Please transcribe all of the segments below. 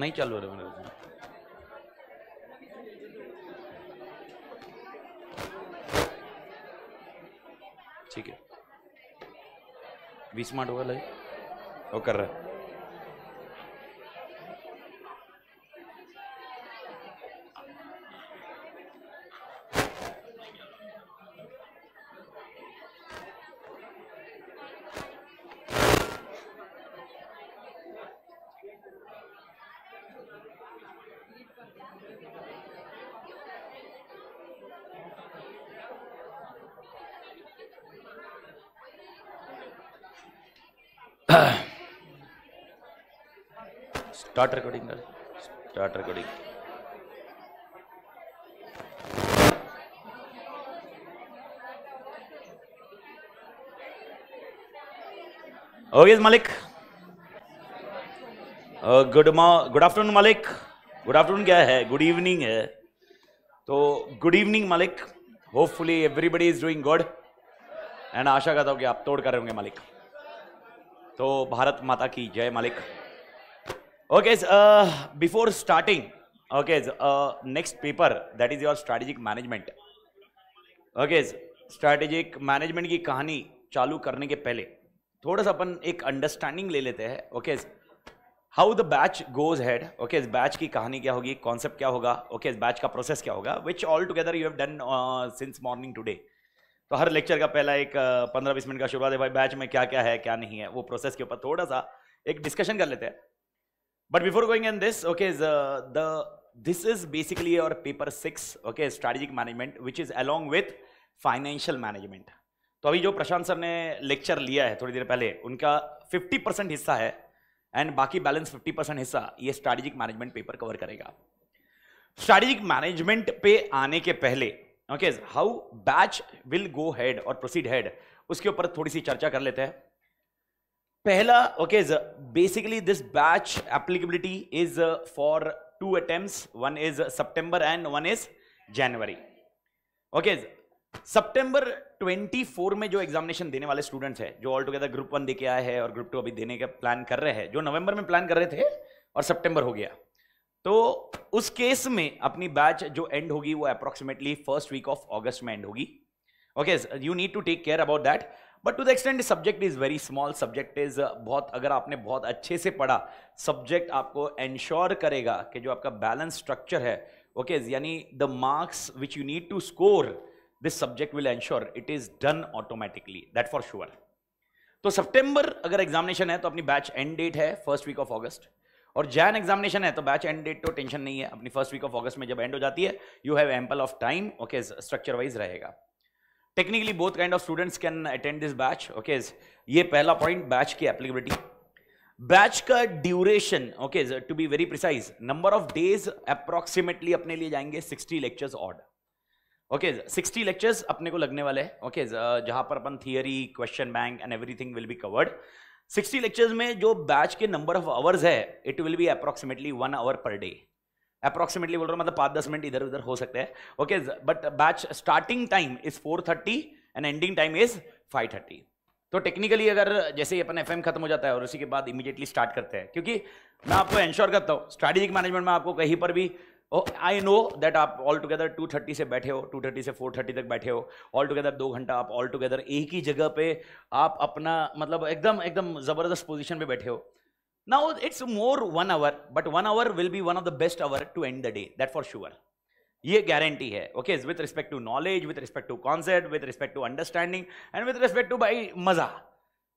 नहीं चालू रहे मेरे ठीक है बीस मिनट होगा लाइव वो कर रहा है स्टार्ट रिकॉर्डिंग कर स्टार्ट रिकॉर्डिंग ओके मालिक गुड गुड आफ्टरनून मालिक गुड आफ्टरनून क्या है गुड इवनिंग है तो गुड इवनिंग मालिक hopefully everybody is doing good and आशा करता हूँ कि आप तोड़ कर रहे होंगे मालिक तो भारत माता की जय मालिक Okay, so, uh, before starting, okay, so, uh, next paper that is your strategic management. Okay, so, strategic management की कहानी चालू करने के पहले थोड़ा सा अपन एक अंडरस्टैंडिंग ले लेते हैं okay how the batch goes head okay इस बैच की कहानी क्या होगी कॉन्सेप्ट क्या होगा ओके इस बैच का प्रोसेस क्या होगा which all together you have done since morning today तो हर लेक्चर का पहला एक uh, पंद्रह बीस मिनट का शुरुआत है भाई बैच में क्या क्या है क्या नहीं है वो प्रोसेस के ऊपर थोड़ा सा एक डिस्कशन कर लेते हैं But before going in this, okay, the, the this is basically your paper six, okay, strategic management, which is along with financial management तो अभी जो प्रशांत सर ने लेक्चर लिया है थोड़ी देर पहले उनका 50 परसेंट हिस्सा है एंड बाकी बैलेंस 50 परसेंट हिस्सा ये स्ट्रैटेजिक मैनेजमेंट पेपर कवर करेगा स्ट्रैटेजिक मैनेजमेंट पे आने के पहले okay how batch will go head और प्रोसीड हेड उसके ऊपर थोड़ी सी चर्चा कर लेते हैं पहला okay basically this batch applicability is for two attempt one is September and one is January okay सितंबर 24 में जो एग्जामिनेशन देने वाले स्टूडेंट्स हैं जो ऑल टुगेदर ग्रुप वन देके आए हैं और ग्रुप टू अभी देने का प्लान कर रहे हैं जो नवंबर में प्लान कर रहे थे और सितंबर हो गया तो उस केस में अपनी बैच जो एंड होगी वो approximately first week of August में एंड होगी okay you need to take care about that but to the extent subject is very small subject is बहुत अगर आपने बहुत अच्छे से पढ़ा सब्जेक्ट आपको एंश्योर करेगा कि जो आपका बैलेंस स्ट्रक्चर है ओके okay, यानी the marks which you need to score this subject will ensure it is done automatically that for sure तो सितंबर अगर एग्जामिनेशन है तो अपनी बैच एंड डेट है फर्स्ट वीक ऑफ अगस्त और जैन एग्जामिनेशन है तो बैच एंड डेट तो टेंशन नहीं है अपनी फर्स्ट वीक ऑफ अगस्त में जब एंड हो जाती है you have ample of time okay structure wise रहेगा technically both kind of students can attend this batch okay ये पहला पॉइंट बैच की एप्लीकेबिलिटी बैच का duration okay to be very precise number of days approximately अपने लिए जाएंगे 60 lectures odd okay 60 lectures अपने को लगने वाले हैं ओके okay, uh, जहां पर अपन theory question bank and everything will be covered 60 lectures में जो बैच के नंबर ऑफ आवर्स है it will be approximately one hour per day approximately बोल रहा हूँ मतलब पाँच दस मिनट इधर उधर हो सकते हैं okay but batch starting time is four thirty and ending time is five thirty तो टेक्निकली अगर जैसे ही अपन एफ खत्म हो जाता है और उसी के बाद इमीडिएटली स्टार्ट करते हैं क्योंकि मैं आपको इंश्योर करता हूँ स्ट्रैटेजिक मैनेजमेंट में आपको कहीं पर भी आई नो दैट आप ऑल टुगेदर टू थर्टी से बैठे हो टू थर्टी से फोर थर्टी तक बैठे हो ऑल टुगेदर दो घंटा आप ऑल टुगेदर एक ही जगह पे आप अपना मतलब एकदम एकदम ज़बरदस्त पोजिशन पे बैठे हो Now it's more one hour, but one hour will be one of the best hour to end the day. That for sure. ये गारंटी है okay with respect to knowledge with respect to concept with respect to understanding and with respect to बाई मजा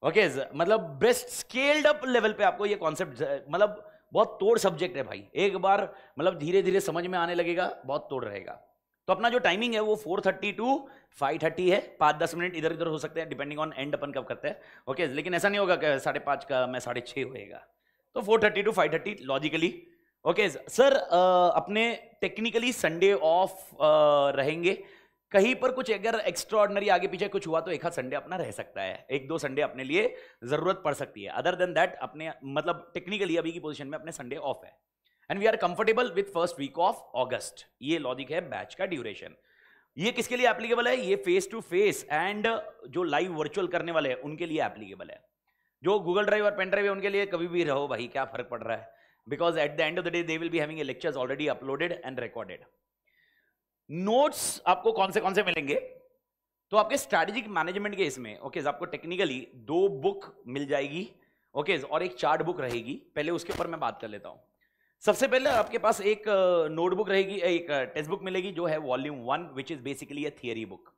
okay मतलब best scaled up level पे आपको ये concept मतलब बहुत तोड़ सब्जेक्ट है भाई एक बार मतलब धीरे धीरे समझ में आने लगेगा बहुत तोड़ रहेगा तो अपना जो टाइमिंग है वो 4:30 टू फाइव थर्टी है पाँच दस मिनट इधर उधर हो सकते हैं डिपेंडिंग ऑन एंड अपन कब करते हैं ओके लेकिन ऐसा नहीं होगा कि साढ़े पाँच का मैं साढ़े छः होएगा तो 4:30 to five thirty logically okay sir अपने टेक्निकली संडे ऑफ रहेंगे कहीं पर कुछ अगर एक्स्ट्रॉर्डनरी आगे पीछे कुछ हुआ तो एक हाथ संडे अपना रह सकता है एक दो संडे अपने लिए जरूरत पड़ सकती है अदर देन दैट अपने मतलब टेक्निकली अभी की पोजीशन में अपने संडे ऑफ है and we are comfortable with first week of August ये लॉजिक है बैच का ड्यूरेशन ये किसके लिए एप्लीकेबल है ये फेस टू फेस एंड जो लाइव वर्चुअल करने वाले हैं उनके लिए एप्लीकेबल है जो गूगल ड्राइव और पेन ड्राइव है उनके लिए कभी भी रहो भाई क्या फर्क पड़ रहा है because at the end of the day they will be having a lectures already uploaded and recorded notes आपको कौन से कौन से मिलेंगे तो आपके स्ट्रैटेजिक मैनेजमेंट के इसमें ओके आपको टेक्निकली दो बुक मिल जाएगी ओके और एक चार्ट बुक रहेगी पहले उसके ऊपर मैं बात कर लेता हूं सबसे पहले आपके पास एक नोटबुक रहेगी एक टेक्स्ट बुक मिलेगी जो है volume one which is basically a theory book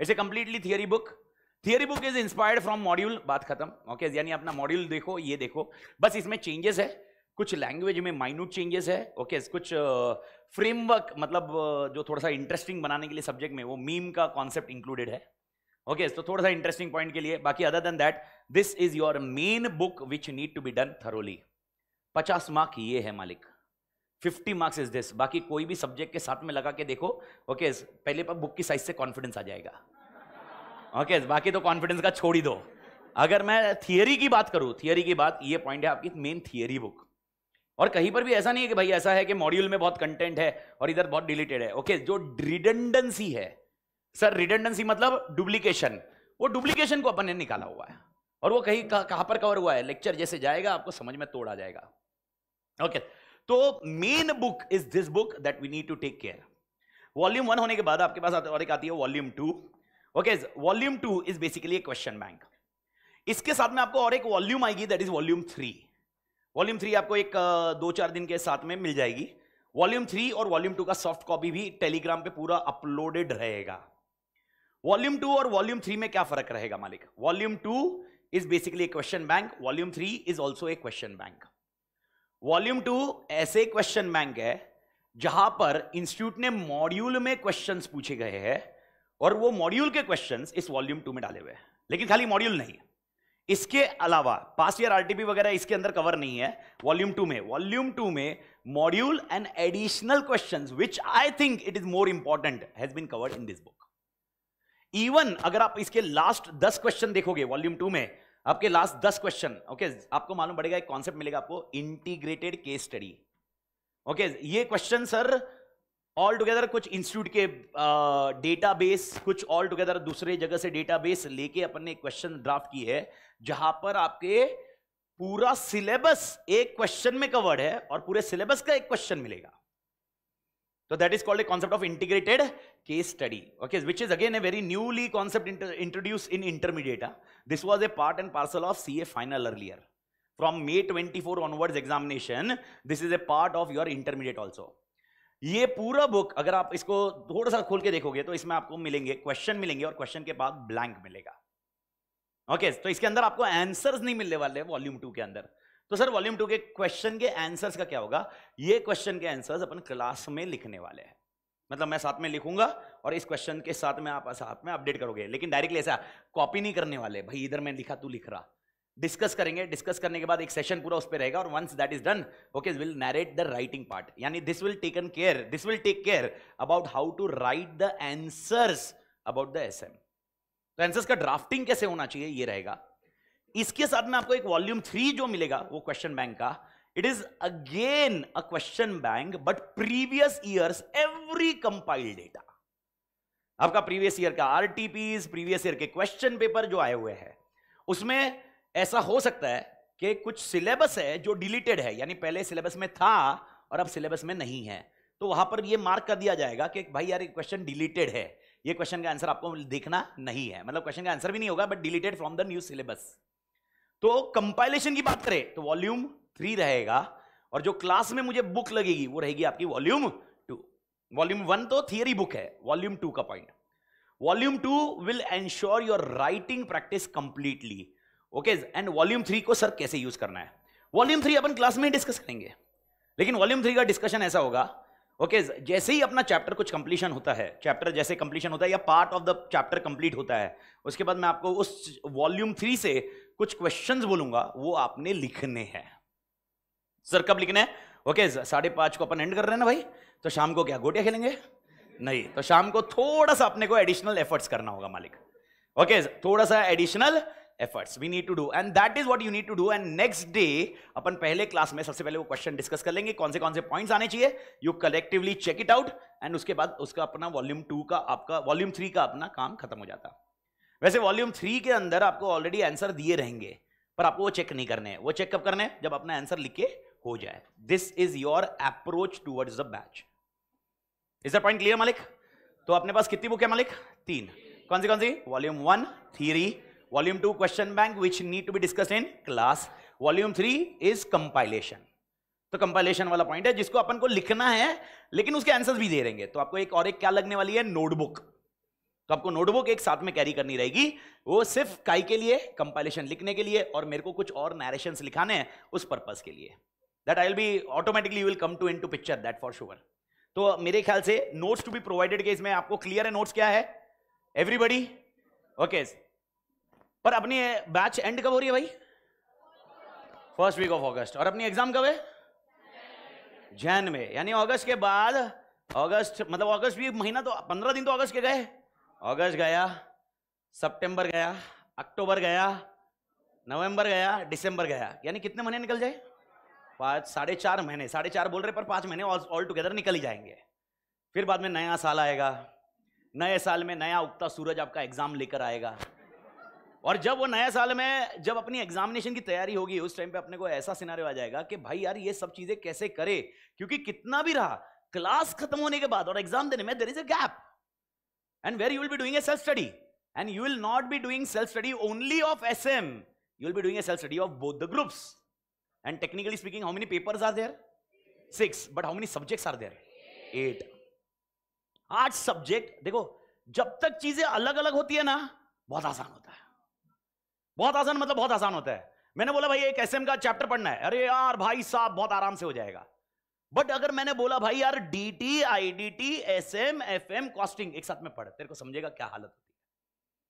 it's a completely theory book theory book is inspired from module बात खत्म ओके यानी अपना मॉड्यूल देखो ये देखो बस इसमें चेंजेस है कुछ लैंग्वेज में माइन्यूट चेंजेस है ओके okay, कुछ फ्रेमवर्क uh, मतलब uh, जो थोड़ा सा इंटरेस्टिंग बनाने के लिए सब्जेक्ट में वो मीम का कॉन्सेप्ट इंक्लूडेड है ओके okay, तो थोड़ा सा इंटरेस्टिंग पॉइंट के लिए बाकी other than that this is your main book which need to be done thoroughly पचास मार्क ये है मालिक फिफ्टी मार्क्स इज दिस बाकी कोई भी सब्जेक्ट के साथ में लगा के देखो ओके okay, पहले पर बुक की साइज से कॉन्फिडेंस आ जाएगा ओके okay, बाकी तो कॉन्फिडेंस का छोड़ ही दो अगर मैं थियरी की बात करूं थियरी की बात ये पॉइंट है आपकी मेन थियरी बुक और कहीं पर भी ऐसा नहीं है कि भाई ऐसा है कि मॉड्यूल में बहुत कंटेंट है और इधर बहुत डिलीटेड है ओके okay, जो रिडेंडेंसी है सर रिडेंडेंसी मतलब डुप्लीकेशन वो डुप्लीकेशन को अपन ने निकाला हुआ है और वो कहीं कहाँ पर कवर हुआ है लेक्चर जैसे जाएगा आपको समझ में तोड़ा जाएगा ओके okay, तो main book is this book that we need to take care volume one होने के बाद आपके पास और एक आती है volume two okay volume two is basically a question bank इसके साथ में आपको और एक वॉल्यूम आएगी that is volume three volume three आपको एक दो चार दिन के साथ में मिल जाएगी वॉल्यूम थ्री और वॉल्यूम टू का सॉफ्ट कॉपी भी टेलीग्राम पे पूरा अपलोडेड रहेगा वॉल्यूम टू और वॉल्यूम थ्री में क्या फर्क रहेगा मालिक volume two is basically a question bank volume three is also a question bank volume two ऐसे क्वेश्चन बैंक है जहां पर इंस्टीट्यूट ने मॉड्यूल में क्वेश्चन पूछे गए हैं और वो मॉड्यूल के क्वेश्चंस इस वॉल्यूम टू में डाले हुए हैं लेकिन खाली मॉड्यूल नहीं इसके अलावा पास ईयर आरटीपी वगैरह इसके अंदर कवर नहीं है वॉल्यूम टू में वॉल्यूम टू में module and additional question which I think it is more important has been covered in this book even अगर आप इसके लास्ट दस क्वेश्चन देखोगे वॉल्यूम टू में आपके लास्ट दस क्वेश्चन ओके आपको मालूम पड़ेगा एक कॉन्सेप्ट मिलेगा आपको इंटीग्रेटेड केस स्टडी ओके ये क्वेश्चन सर ऑल टुगेदर कुछ इंस्टीट्यूट के डेटा बेस कुछ ऑल टुगेदर दूसरे जगह से डेटा बेस लेके अपन ने क्वेश्चन ड्राफ्ट की है जहां पर आपके पूरा सिलेबस एक क्वेश्चन में कवर्ड है और पूरे सिलेबस का एक क्वेश्चन मिलेगा तो that is called a concept of integrated case study okay which is again a very newly concept introduce in intermediate this was a part and parcel of C A final earlier from May twenty four onward examination this is a part of your intermediate also ये पूरा book अगर आप इसको थोड़ा सा खोल के देखोगे तो इसमें आपको मिलेंगे क्वेश्चन मिलेंगे और क्वेश्चन के बाद ब्लैंक मिलेगा ओके okay, तो इसके अंदर आपको आंसर्स नहीं मिलने वाले वॉल्यूम टू के अंदर तो सर वॉल्यूम टू के क्वेश्चन के आंसर्स का क्या होगा ये क्वेश्चन के आंसर्स अपन क्लास में लिखने वाले हैं मतलब मैं साथ में लिखूंगा और इस क्वेश्चन के साथ में आप साथ में अपडेट करोगे लेकिन डायरेक्टली ऐसा कॉपी नहीं करने वाले भाई इधर मैं लिखा तू लिख रहा डिस्कस करेंगे डिस्कस करने के बाद एक सेशन पूरा उस पर रहेगा और once that is done okay will narrate the writing part यानी this will taken care this will take care about how to write the answers about the S M तो एंसर्स का ड्राफ्टिंग कैसे होना चाहिए ये रहेगा इसके साथ में आपको एक वॉल्यूम थ्री जो मिलेगा वो क्वेश्चन बैंक का it is again a question bank but previous years every compile data आपका प्रीवियस ईयर का आरटीपीस प्रीवियस ईयर के क्वेश्चन पेपर जो आए हुए हैं उसमें ऐसा हो सकता है कि कुछ सिलेबस है जो डिलीटेड है यानी पहले सिलेबस में था और अब सिलेबस में नहीं है तो वहां पर ये मार्क कर दिया जाएगा कि भाई यार ये क्वेश्चन डिलीटेड है ये क्वेश्चन का आंसर आपको देखना नहीं है मतलब क्वेश्चन का आंसर भी नहीं होगा but deleted from the new syllabus तो कंपाइलेशन की बात करें तो वॉल्यूम थ्री रहेगा और जो क्लास में मुझे बुक लगेगी वो रहेगी आपकी वॉल्यूम टू वॉल्यूम वन तो थियरी बुक है वॉल्यूम टू का point volume two will ensure your writing practice completely okay and volume three को सर कैसे यूज करना है वॉल्यूम थ्री अपन क्लास में ही डिस्कस करेंगे लेकिन वॉल्यूम थ्री का डिस्कशन ऐसा होगा ओके okay, जैसे ही अपना चैप्टर कुछ कंप्लीशन होता है चैप्टर जैसे कंप्लीशन होता है या part of the chapter complete होता है उसके बाद मैं आपको उस वॉल्यूम थ्री से कुछ क्वेश्चन बोलूंगा वो आपने लिखने हैं सर कब लिखने ओके okay, साढ़े पांच को अपन एंड कर रहे हैं ना भाई तो शाम को क्या गोटिया खेलेंगे नहीं तो शाम को थोड़ा सा अपने को एडिशनल एफर्ट्स करना होगा मालिक ओके okay, थोड़ा सा additional efforts we need to do and that is what you need to do and next day अपन पहले क्लास में सबसे पहले वो क्वेश्चन डिस्कस कर लेंगे कौन से कौन से पॉइंट्स आने चाहिए you collectively check it out and उसके बाद उसका अपना वॉल्यूम टू का आपका वॉल्यूम थ्री का अपना काम खत्म हो जाता वैसे वॉल्यूम थ्री के अंदर आपको ऑलरेडी आंसर दिए रहेंगे पर आपको वो चेक नहीं करने हैं वो चेक कब करने हैं जब अपना आंसर लिख के हो जाए this is your approach towards the batch is the point clear मालिक तो अपने पास कितनी बुक है मालिक तीन कौन सी कौन सी volume one theory Volume 2 question bank which need to be discussed in class. Volume 3 is compilation. तो कंपाइलेशन वाला पॉइंट है जिसको अपन को लिखना है लेकिन उसके आंसर्स भी दे रहेंगे तो आपको एक और एक क्या लगने वाली है नोटबुक तो आपको नोटबुक एक साथ में कैरी करनी रहेगी वो सिर्फ काई के लिए कंपाइलेशन लिखने के लिए और मेरे को कुछ और नरेशन लिखाने हैं उस पर्पज के लिए that I will be automatically will come to into picture that for sure तो मेरे ख्याल से नोट्स टू बी प्रोवाइडेड के इसमें आपको क्लियर है नोट्स क्या है एवरीबडी ओके okay. पर अपनी बैच एंड कब हो रही है भाई फर्स्ट वीक ऑफ अगस्त और अपनी एग्जाम कब है जैन में यानी अगस्त के बाद अगस्त मतलब अगस्त भी महीना तो पंद्रह दिन तो अगस्त के गए अगस्त गया सितंबर गया अक्टूबर गया नवंबर गया दिसंबर गया यानी कितने महीने निकल जाए पाँच साढ़े चार महीने साढ़े चार बोल रहे पर पाँच महीने ऑल टुगेदर निकल ही जाएंगे फिर बाद में नया साल आएगा नए साल में नया उगता सूरज आपका एग्जाम लेकर आएगा और जब वो नया साल में जब अपनी एग्जामिनेशन की तैयारी होगी उस टाइम पे अपने को ऐसा सिनारियो आ जाएगा कि भाई यार ये सब चीजें कैसे करे क्योंकि कितना भी रहा क्लास खत्म होने के बाद और एग्जाम देने में there is a gap and where you'll be doing self study and you will not be doing self study only of S M you will be doing self study of both the groups and technically speaking how many paper are there six but how many subjects are there eight आठ subject देखो जब तक चीजें अलग अलग होती है ना बहुत आसान होती बहुत आसान मतलब बहुत आसान होता है मैंने बोला भाई एक एस का चैप्टर पढ़ना है अरे यार भाई साहब बहुत आराम से हो जाएगा बट अगर मैंने बोला भाई यार D T I D T S M F M costing एक साथ में पढ़ तेरे को समझेगा क्या हालत होती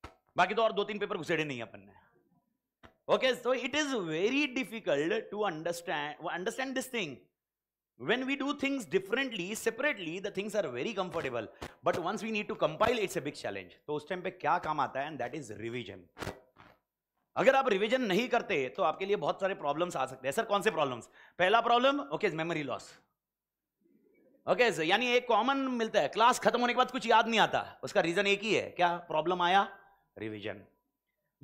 है बाकी तो और दो तीन पेपर घुसेड़े नहीं अपन ने okay so it is very difficult to understand understand this thing when we do things differently separately the things are very comfortable but once we need to compile it's a big challenge तो उस time पे क्या काम आता है and that is revision अगर आप revision नहीं करते तो आपके लिए बहुत सारे प्रॉब्लम्स आ सकते हैं सर कौन से प्रॉब्लम्स पहला problem okay memory loss okay sir यानी एक कॉमन मिलता है क्लास खत्म होने के बाद कुछ याद नहीं आता उसका रीजन एक ही है क्या प्रॉब्लम आया रिविजन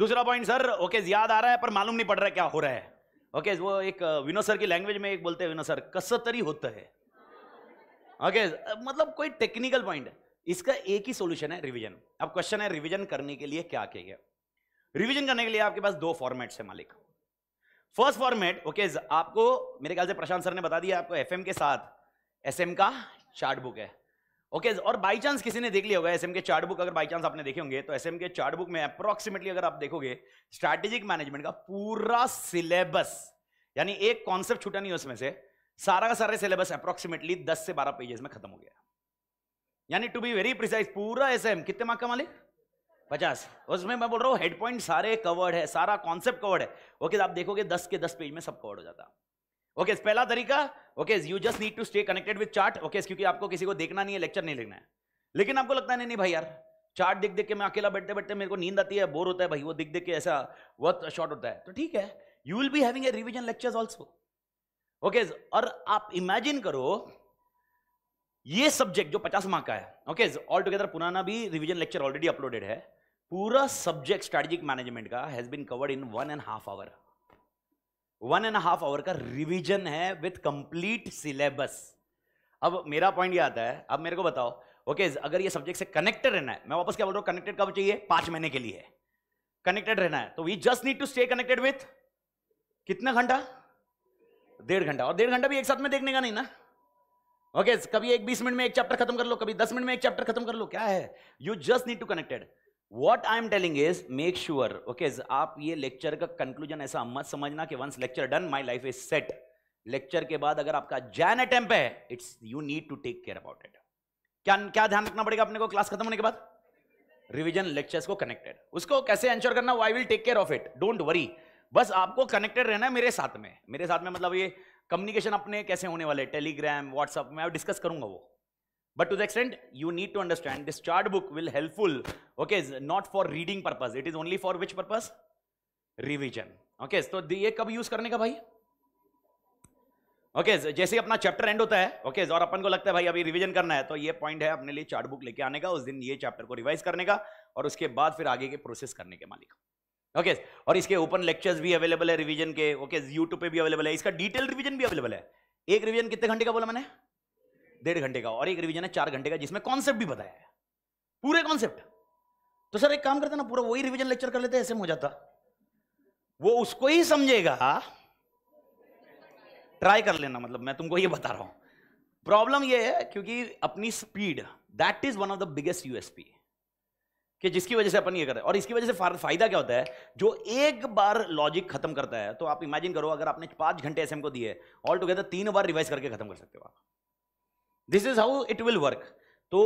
दूसरा पॉइंट सर ओके याद आ रहा है पर मालूम नहीं पड़ रहा है क्या हो रहा है ओके वो एक विनो uh, सर की लैंग्वेज में एक बोलते हैं विनो सर कसतरी होता है ओके uh, मतलब कोई टेक्निकल पॉइंट इसका एक ही सोल्यूशन है रिविजन अब क्वेश्चन है रिविजन करने के लिए क्या कहिए रिवीजन करने के लिए आपके पास दो फॉर्मेट्स है मालिक फर्स्ट फॉर्मेट ओके आपको मेरे ख्याल से प्रशांत सर ने बता दिया आपको एफ के साथ एस का chart book okay okay okay, और बाई चांस किसी ने देख लिया होगा एसएम के चार्ट बुक अगर बाई चांस आपने देखे होंगे तो एसएम के चार्ट बुक में अप्रोक्सीमेटली अगर आप देखोगे स्ट्रैटेजिक मैनेजमेंट का पूरा सिलेबस यानी एक कॉन्सेप्ट छूटा नहीं उसमें से सारा का सारा सिलेबस अप्रोक्सीमेटली दस से बारह पेजेस में खत्म हो गया यानी टू बी वेरी प्रिसाइज पूरा एसएम कितने मार्क का मालिक पचास उसमें मैं बोल रहा हूँ हेड पॉइंट सारे कवर्ड है सारा कॉन्सेप्ट कवर्ड है ओके तो आप देखोगे दस के दस पेज में सब कवर्ड हो जाता ओके okay, पहला तरीका okay you just need to stay connected with chart okay क्योंकि आपको किसी को देखना नहीं है लेक्चर नहीं लिखना है लेकिन आपको लगता है नहीं नहीं भाई यार चार्ट देख देख के मैं अकेला बैठते बैठते मेरे को नींद आती है बोर होता है भाई वो देख देख के ऐसा बहुत शॉर्ट होता है तो ठीक है you will be having a revision lectures also okay और आप इमेजिन करो ये सब्जेक्ट जो पचास मार्क का है ओके ऑल टुगेदर पुराना भी रिविजन लेक्चर ऑलरेडी अपलोडेड है पूरा सब्जेक्ट स्ट्रेटेजिक मैनेजमेंट का has been covered in one and half hour one and half hour का रिवीजन है विथ कंप्लीट सिलेबस अब मेरा पॉइंट ये आता है अब मेरे को बताओ ओके okay, अगर ये सब्जेक्ट से कनेक्टेड रहना है मैं वापस क्या बोल रहा हूं कनेक्टेड कब चाहिए पांच महीने के लिए कनेक्टेड रहना है तो we just need to stay connected with कितना घंटा डेढ़ घंटा और डेढ़ घंटा भी एक साथ में देखने का नहीं ना ओके okay, कभी एक बीस मिनट में एक चैप्टर खत्म कर लो कभी दस मिनट में एक चैप्टर खत्म कर लो क्या है you just need to connected what I am telling is make sure okay आप ये लेक्चर का कंक्लूजन ऐसा मत समझना कि once lecture done my life is set lecture के बाद अगर आपका जैन अटेम्प है it's you need to take care about it क्या क्या ध्यान रखना पड़ेगा अपने को क्लास खत्म होने के बाद रिविजन लेक्चर्स को कनेक्टेड उसको कैसे एंश्योर करना I will take care of it don't worry बस आपको कनेक्टेड रहना है मेरे साथ में मेरे साथ में मतलब ये कम्युनिकेशन अपने कैसे होने वाले टेलीग्राम व्हाट्सअप मैं डिस्कस करूंगा वो But to the extent you need to understand this chart book will helpful, okay, not for reading purpose. It is only for which purpose? Revision. Okay, so ye kab use karne ka bhai okay okay, जैसे ही अपना chapter and होता है okay okay, और अपन को लगता है भाई अभी रिवीजन करना है तो ये पॉइंट है अपने लिए चार्ट बुक लेके आने का उस दिन ये चैप्टर को रिवाइज करने का और उसके बाद फिर आगे के प्रोसेस करने के मालिक ओके okay, और इसके ओपन लेक्चर्स भी अवेलेबल है रिवीजन के ओके okay, यूट्यूब पे भी अवेलेबल है इसका डिटेल रिविजन भी अवेलेबल है एक रिविजन कितने घंटे का बोला मैंने डेढ़ घंटे का और एक रिवीजन है चार घंटे का जिसमें कॉन्सेप्ट भी बताया है पूरे कॉन्सेप्ट तो सर एक काम करते ना पूरा वही रिवीजन लेक्चर कर लेते ऐसे में हो जाता वो उसको ही समझेगा ट्राई कर लेना मतलब मैं तुमको ये बता रहा हूं प्रॉब्लम ये है क्योंकि अपनी speed that is one of the biggest USP कि जिसकी वजह से अपन ये कर रहे हैं और इसकी वजह से फायदा क्या होता है जो एक बार लॉजिक खत्म करता है तो आप इमेजिन करो अगर आपने पांच घंटे एसएम को दिए ऑल टुगेदर तीन बार रिवाइज करके खत्म कर सकते हो आप this is how it will work तो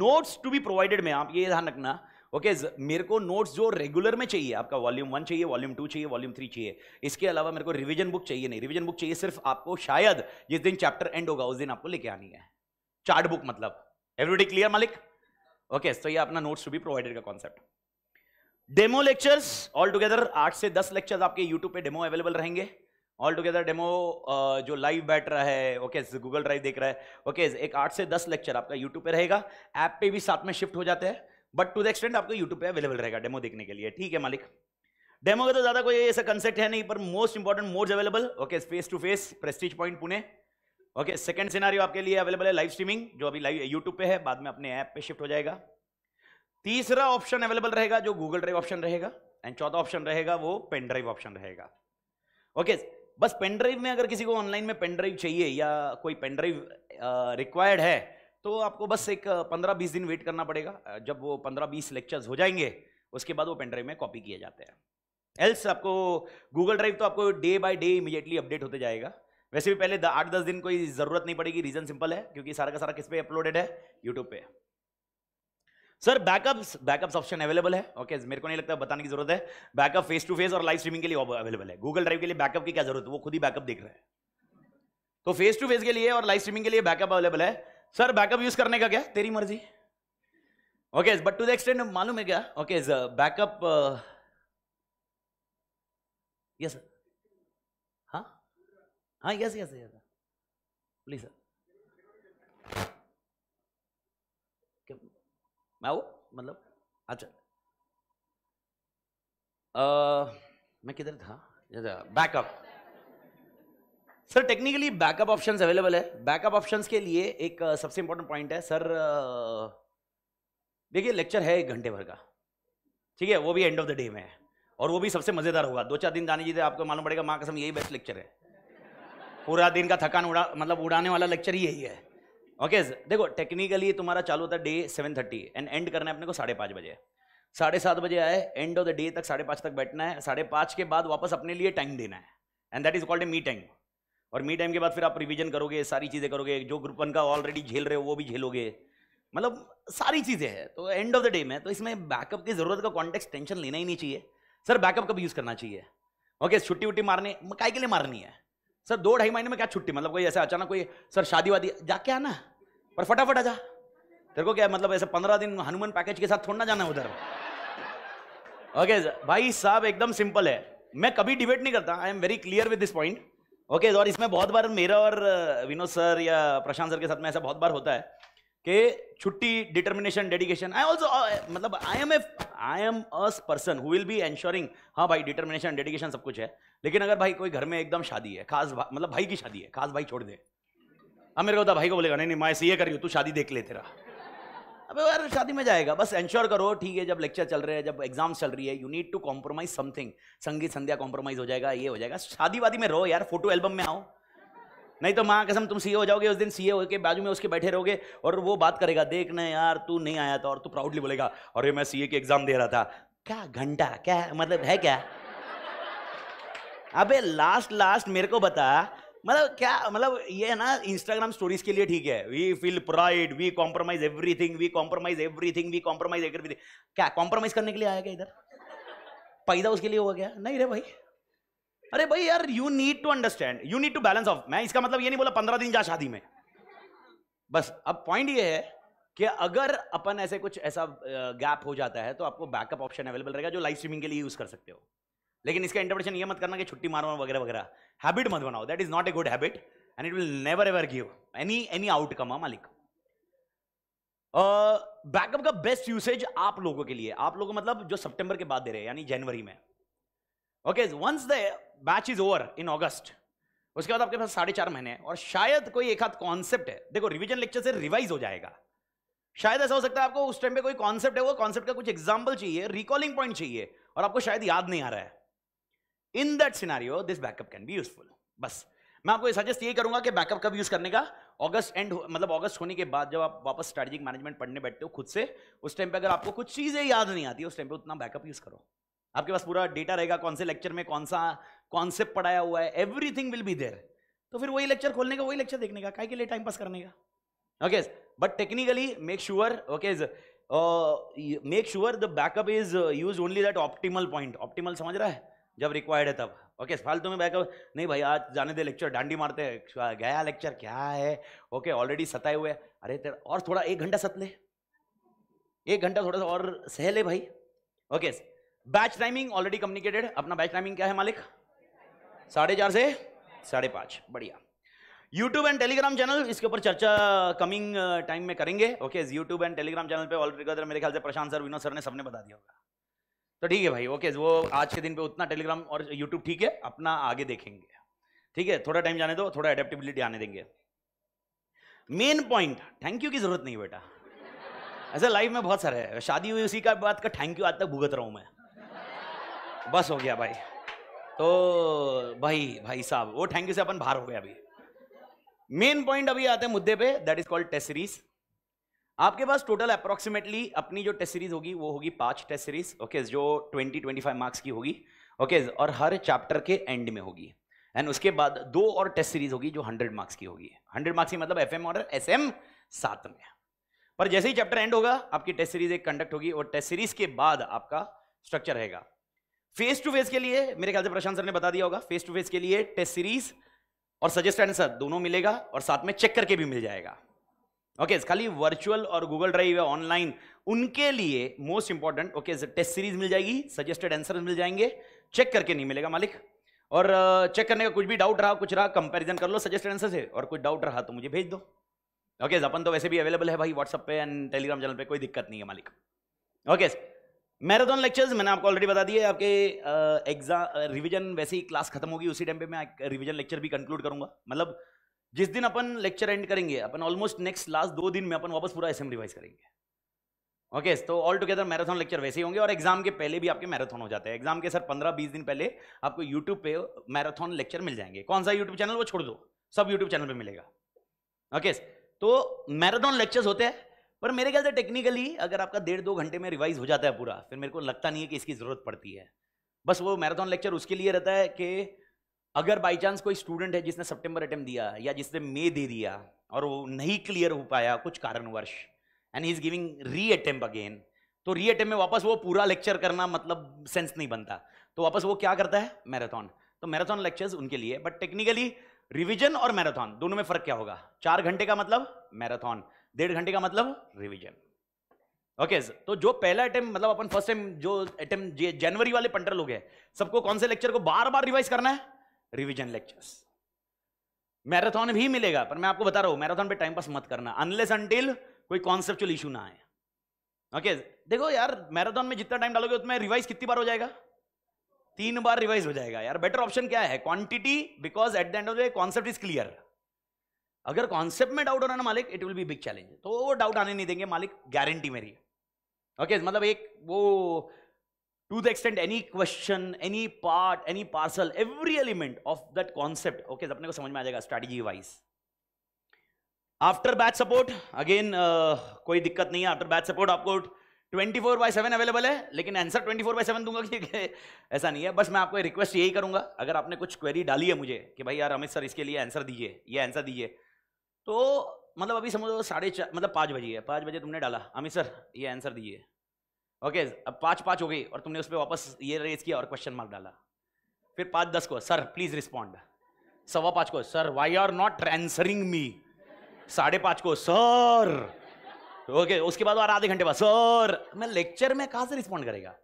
नोट्स टू बी प्रोवाइडेड में आप ये ध्यान रखना ओके okay, मेरे को नोट्स जो रेगुलर में चाहिए आपका वॉल्यूम वन चाहिए वॉल्यूम टू चाहिए वॉल्यूम थ्री चाहिए इसके अलावा मेरे को रिवीजन बुक चाहिए नहीं रिवीजन बुक चाहिए सिर्फ आपको शायद जिस दिन चैप्टर एंड होगा उस दिन आपको लेके आनी है चार्ट बुक मतलब एवरीडे क्लियर मालिक ओके okay, तो ये अपना नोट्स टू बी प्रोवाइडेड का concept demo lectures all together आठ से दस लेक्चर्स आपके यूट्यूब पे डेमो अवेलेबल रहेंगे ऑल टुगेदर डेमो जो लाइव बैठ रहा है ओके गूगल ड्राइव देख रहा है ओके okay, एक आठ से दस लेक्चर आपका यूट्यूब पे रहेगा ऐप पे भी साथ में शिफ्ट हो जाते हैं बट टू द एक्सटेंट आपका यूट्यूब पे अवेलेबल रहेगा डेमो देखने के लिए ठीक है मालिक डेमो का तो ज़्यादा कोई ऐसा कंसेप्ट है नहीं पर most important modes available okay face to face Prestige Point Pune okay second scenario आपके लिए अवेलेबल है लाइव स्ट्रीमिंग जो अभी लाइव यूट्यूब पे है बाद में अपने ऐप पे शिफ्ट हो जाएगा तीसरा ऑप्शन अवेलेबल रहेगा जो गूगल ड्राइव ऑप्शन रहेगा एंड चौथा ऑप्शन रहेगा वो पेन ड्राइव ऑप्शन रहेगा ओके okay, बस पेनड्राइव में अगर किसी को ऑनलाइन में पेनड्राइव चाहिए या कोई पेनड्राइव रिक्वायर्ड है तो आपको बस एक पंद्रह बीस दिन वेट करना पड़ेगा जब वो पंद्रह बीस लेक्चर्स हो जाएंगे उसके बाद वो पेनड्राइव में कॉपी किए जाते हैं एल्स आपको गूगल ड्राइव तो आपको day by day immediately update होते जाएगा वैसे भी पहले आठ दस दिन कोई ज़रूरत नहीं पड़ेगी रीज़न सिंपल है क्योंकि सारा का सारा किस पे अपलोडेड है यूट्यूब पे sir backup backup option available है ओके okay, मेरे को नहीं लगता बताने की जरूरत है बैकअप फेस टू फेस और लाइव स्ट्रीमिंग के लिए अवेलेबल है गूगल ड्राइव के लिए बैकअप की क्या जरूरत है वो खुद ही बैकअप देख रहे हैं तो फेस टू फेस के लिए और लाइव स्ट्रीमिंग के लिए बैकअप अवेलेबल है सर बैकअप यूज करने का क्या तेरी मर्जी okay but to the extend मालूम है क्या ओके बैकअप यस सर हाँ हाँ yes yes yes please sir मैं वो मतलब अच्छा आ, मैं किधर था backup sir technically backup options available है बैकअप ऑप्शंस के लिए एक सबसे इंपॉर्टेंट पॉइंट है सर देखिए लेक्चर है एक घंटे भर का ठीक है वो भी एंड ऑफ द डे में है और वो भी सबसे मज़ेदार होगा दो चार दिन जाने जीते आपको मालूम पड़ेगा माँ कसम यही बेस्ट लेक्चर है पूरा दिन का थकान उड़ा मतलब उड़ाने वाला लेक्चर ही यही है ओके देखो टेक्निकली तुम्हारा चालू होता है day seven thirty and end करना है अपने को साढ़े पाँच बजे साढ़े सात बजे आए एंड ऑफ द डे तक साढ़े पाँच तक बैठना है साढ़े पाँच के बाद वापस अपने लिए टाइम देना है and that is called a me time और मी टाइम के बाद फिर आप रिविजन करोगे सारी चीज़ें करोगे जो ग्रुप वन का ऑलरेडी झेल रहे हो वो भी झेलोगे मतलब सारी चीज़ें हैं तो एंड ऑफ द डे में तो इसमें बैकअप की ज़रूरत का कॉन्टेक्स टेंशन लेना ही नहीं चाहिए सर बैकअप कब यूज़ करना चाहिए ओके छुट्टी वुट्टी मारने काय के लिए मारनी है सर दो ढाई महीने में क्या छुट्टी मतलब कोई ऐसा अचानक कोई सर शादी वादी जाके आना पर फटाफट आ जा तेरे को क्या मतलब ऐसे पंद्रह दिन हनुमान पैकेज के साथ थोड़ा ना जाना उधर ओके भाई साहब एकदम सिंपल है मैं कभी डिबेट नहीं करता I am very clear with this point okay और इसमें बहुत बार मेरा और विनोद सर या प्रशांत सर के साथ में ऐसा बहुत बार होता है कि छुट्टी डिटर्मिनेशन डेडिकेशन आई ऑल्सो मतलब I am a I am a person who will be ensuring हाँ भाई डिटर्मिनेशन डेडिकेशन सब कुछ है लेकिन अगर भाई कोई घर में एकदम शादी है खास भा, मतलब भाई की शादी है खास भाई छोड़ दे अब मेरे को होता तो भाई को बोलेगा नहीं नहीं मैं ऐसे ये कर रही हूँ तू शादी देख ले तेरा अब यार शादी में जाएगा बस एंश्योर करो ठीक है जब लेक्चर चल रहे हैं जब एग्जाम्स चल रही है you need to compromise something Sangeet Sandhya compromise हो जाएगा ये हो जाएगा शादी वादी में रहो यार फोटो एल्बम में आओ नहीं तो माँ कसम तुम सीए e हो जाओगे उस दिन सीए हो e के बाजू में उसके बैठे रहोगे और वो बात करेगा देखने यार तू नहीं आया था और तू प्राउडली बोलेगा अरे मैं सीए के एग्जाम दे रहा था क्या घंटा क्या मतलब है क्या अबे लास्ट लास्ट मेरे को बता मतलब क्या मतलब ये है ना इंस्टाग्राम स्टोरीज के लिए ठीक है we feel pride we compromise everything we compromise everything we compromise everything क्या कॉम्प्रोमाइज करने के लिए आया क्या इधर पैदा उसके लिए हुआ गया नहीं रे भाई अरे भाई यार you need to understand you need to balance of मैं इसका मतलब ये नहीं बोला पंद्रह दिन जा शादी में बस अब पॉइंट ये है कि अगर अपन ऐसे कुछ ऐसा गैप हो जाता है तो आपको बैकअप ऑप्शन अवेलेबल रहेगा जो लाइव स्ट्रीमिंग के लिए यूज कर सकते हो लेकिन इसका इंटरप्रेशन ये मत करना कि छुट्टी मारो वगैरह वगैरह हैबिट मत बनाओ that is not a good habit and it will never ever give any any outcome है मालिक बैकअप का बेस्ट यूसेज आप लोगों के लिए आप लोगों मतलब जो सितंबर के बाद दे रहे हैं यानी जनवरी में okay once the batch is over in August उसके बाद आपके पास साढ़े चार महीने और शायद कोई एक हाथ कॉन्सेप्ट है देखो रिवीजन लेक्चर से रिवाइज हो जाएगा शायद ऐसा हो सकता है आपको उस टाइम पे कोई कॉन्सेप्ट है वो कॉन्सेप्ट का कुछ एग्जाम्पल चाहिए रिकॉलिंग पॉइंट चाहिए और आपको शायद याद नहीं आ रहा है in that scenario this backup can be useful बस मैं आपको सजेस्ट ये करूंगा कि बैकअप कब यूज करने का अगस्त एंड मतलब अगस्त होने के बाद जब आप वापस स्ट्रेटेजिक मैनेजमेंट पढ़ने बैठते हो खुद से उस टाइम पे अगर आपको कुछ चीजें याद नहीं आती उस टाइम पे उतना बैकअप यूज करो आपके पास पूरा डेटा रहेगा कौन से लेक्चर में कौन सा कॉन्सेप्ट पढ़ाया हुआ है एवरीथिंग विल बी देयर तो फिर वही लेक्चर खोलने का वही लेक्चर देखने का काय के लिए टाइम पास करने का okay but technically make sure okay make sure the backup is use only that optimal point optimal समझ रहा है जब रिक्वायर्ड है तब ओके okay, फालतू में बैकअप नहीं भाई आज जाने दे लेक्चर डांडी मारते हैं गया लेक्चर क्या है ओके ऑलरेडी सताए हुए अरे तेरा और थोड़ा एक घंटा सत ले एक घंटा थोड़ा सा और सह ले भाई okay okay, batch timing already communicated अपना बैच टाइमिंग क्या है मालिक साढ़े चार से साढ़े पांच बढ़िया यूट्यूब एंड टेलीग्राम चैनल इसके ऊपर चर्चा कमिंग टाइम uh, में करेंगे okay YouTube and Telegram channel पे ऑलरेडी मेरे ख्याल से प्रशांत सर विनोद सर ने सबने बता दिया होगा तो ठीक है भाई ओके वो आज के दिन पे उतना टेलीग्राम और यूट्यूब ठीक है अपना आगे देखेंगे ठीक है थोड़ा टाइम जाने दो थोड़ा एडेप्टेबिलिटी आने देंगे मेन पॉइंट थैंक यू की जरूरत नहीं बेटा ऐसा लाइफ में बहुत सारे है शादी हुई उसी का बात का थैंक यू आज तक भुगत रहा हूं मैं बस हो गया भाई तो भाई भाई साहब वो थैंक यू से अपन बाहर हो गए अभी मेन पॉइंट अभी आते हैं मुद्दे पे that is called test series आपके पास टोटल अप्रोक्सीमेटली अपनी जो टेस्ट सीरीज होगी वो होगी पांच टेस्ट सीरीज ओके जो 20 25 मार्क्स की होगी ओके और हर चैप्टर के एंड में होगी एंड उसके बाद दो और टेस्ट सीरीज होगी जो 100 मार्क्स की होगी 100 मार्क्स की मतलब एफ और एस एम सात में पर जैसे ही चैप्टर एंड होगा आपकी टेस्ट सीरीज एक कंडक्ट होगी और टेस्ट सीरीज के बाद आपका स्ट्रक्चर रहेगा फेस टू फेस के लिए मेरे ख्याल से प्रशांत सर ने बता दिया होगा फेस टू फेस के लिए टेस्ट सीरीज और सजेस्ट आंसर दोनों मिलेगा और साथ में चेक करके भी मिल जाएगा ओके okay, खाली वर्चुअल और गूगल ड्राइव या ऑनलाइन उनके लिए most important okay test series मिल जाएगी सजेस्टेड आंसर मिल जाएंगे चेक करके नहीं मिलेगा मालिक और चेक करने का कुछ भी डाउट रहा कुछ रहा कंपैरिजन कर लो सजेस्टेड आंसर से और कुछ डाउट रहा तो मुझे भेज दो ओके okay, अपन तो वैसे भी अवेलेबल है भाई व्हाट्सअप पे एंड टेलीग्राम चैनल पे कोई दिक्कत नहीं है मालिक ओके okay, मैराथन लेक्चर्स मैंने आपको ऑलरेडी बता है आपके एग्जाम रिवीजन वैसे ही क्लास खत्म होगी उसी टाइम पे मैं रिवीजन लेक्चर भी कंक्लूड करूंगा मतलब जिस दिन अपन लेक्चर एंड करेंगे अपन ऑलमोस्ट नेक्स्ट लास्ट दो दिन में अपन वापस पूरा एसएम रिवाइज करेंगे ओके तो ऑल टुगेदर मैराथन लेक्चर वैसे ही होंगे और एग्जाम के पहले भी आपके मैराथन हो जाते हैं एग्जाम के सर पंद्रह बीस दिन पहले आपको यूट्यूब पे मैराथन लेक्चर मिल जाएंगे कौन सा यूट्यूब चैनल वो छोड़ दो सब यूट्यूब चैनल पर मिलेगा ओके तो मैराथन लेक्चर्स होते हैं पर मेरे ख्याल से टेक्निकली अगर आपका डेढ़ दो घंटे में रिवाइज हो जाता है पूरा फिर मेरे को लगता नहीं है कि इसकी ज़रूरत पड़ती है बस वो मैराथन लेक्चर उसके लिए रहता है कि अगर बाई चांस कोई स्टूडेंट है जिसने सेप्टेम्बर अटैम्प दिया या जिसने मे दे दिया और वो नहीं क्लियर हो पाया कुछ कारणवश and he is giving re attempt again तो री अटैम्प में वापस वो पूरा लेक्चर करना मतलब सेंस नहीं बनता तो वापस वो क्या करता है मैराथन तो मैराथन लेक्चर्स उनके लिए बट टेक्निकली रिविजन और मैराथन दोनों में फर्क क्या होगा चार घंटे का मतलब मैराथन डेढ़ घंटे का मतलब रिविजन ओके okay, तो जो पहला अटेम्प्ट मतलब अपन फर्स्ट टाइम जो अटेम्प्ट जनवरी वाले पंटर लोग हैं सबको कौन से लेक्चर को बार बार रिवाइज करना है रिवीजन लेक्चर्स मैराथन भी मिलेगा पर मैं आपको बता रहा हूं मैराथन पे टाइम पास मत करना अनलेस अनटिल कोई कॉन्सेप्चुअल इशू ना आए ओके okay, देखो यार मैराथन में जितना टाइम डालोगे उतना रिवाइज कितनी बार हो जाएगा तीन बार रिवाइज हो जाएगा यार बेटर ऑप्शन क्या है quantity because at the end of the concept is clear अगर कॉन्सेप्ट में डाउट हो रहा ना मालिक it will be big challenge तो वो डाउट आने नहीं देंगे मालिक गारंटी मेरी है ओके okay, मतलब एक वो to the extent any question any part any parcel every element of that concept okay अपने को समझ में आ जाएगा strategy wise after batch support again कोई दिक्कत नहीं है आफ्टर बैच सपोर्ट आपको 24 फोर बाय सेवन अवेलेबल है लेकिन आंसर 24 फोर बाय सेवन दूंगा कि ऐसा नहीं है बस मैं आपको रिक्वेस्ट यही करूंगा अगर आपने कुछ क्वेरी डाली है मुझे कि भाई यार अमित सर इसके लिए आंसर दीजिए ये आंसर दीजिए तो मतलब अभी समझो साढ़े चार मतलब पाँच बजे है पाँच बजे तुमने डाला अमित सर ये आंसर दिए ओके अब पाँच पाँच हो गई और तुमने उस पर वापस ये रेज किया और क्वेश्चन मार्क डाला फिर पाँच दस को सर प्लीज़ रिस्पॉन्ड सवा पाँच को sir why are not answering me साढ़े पाँच को सर ओके उसके बाद और आधे घंटे बाद सर मैं लेक्चर में कहाँ से रिस्पॉन्ड करेगा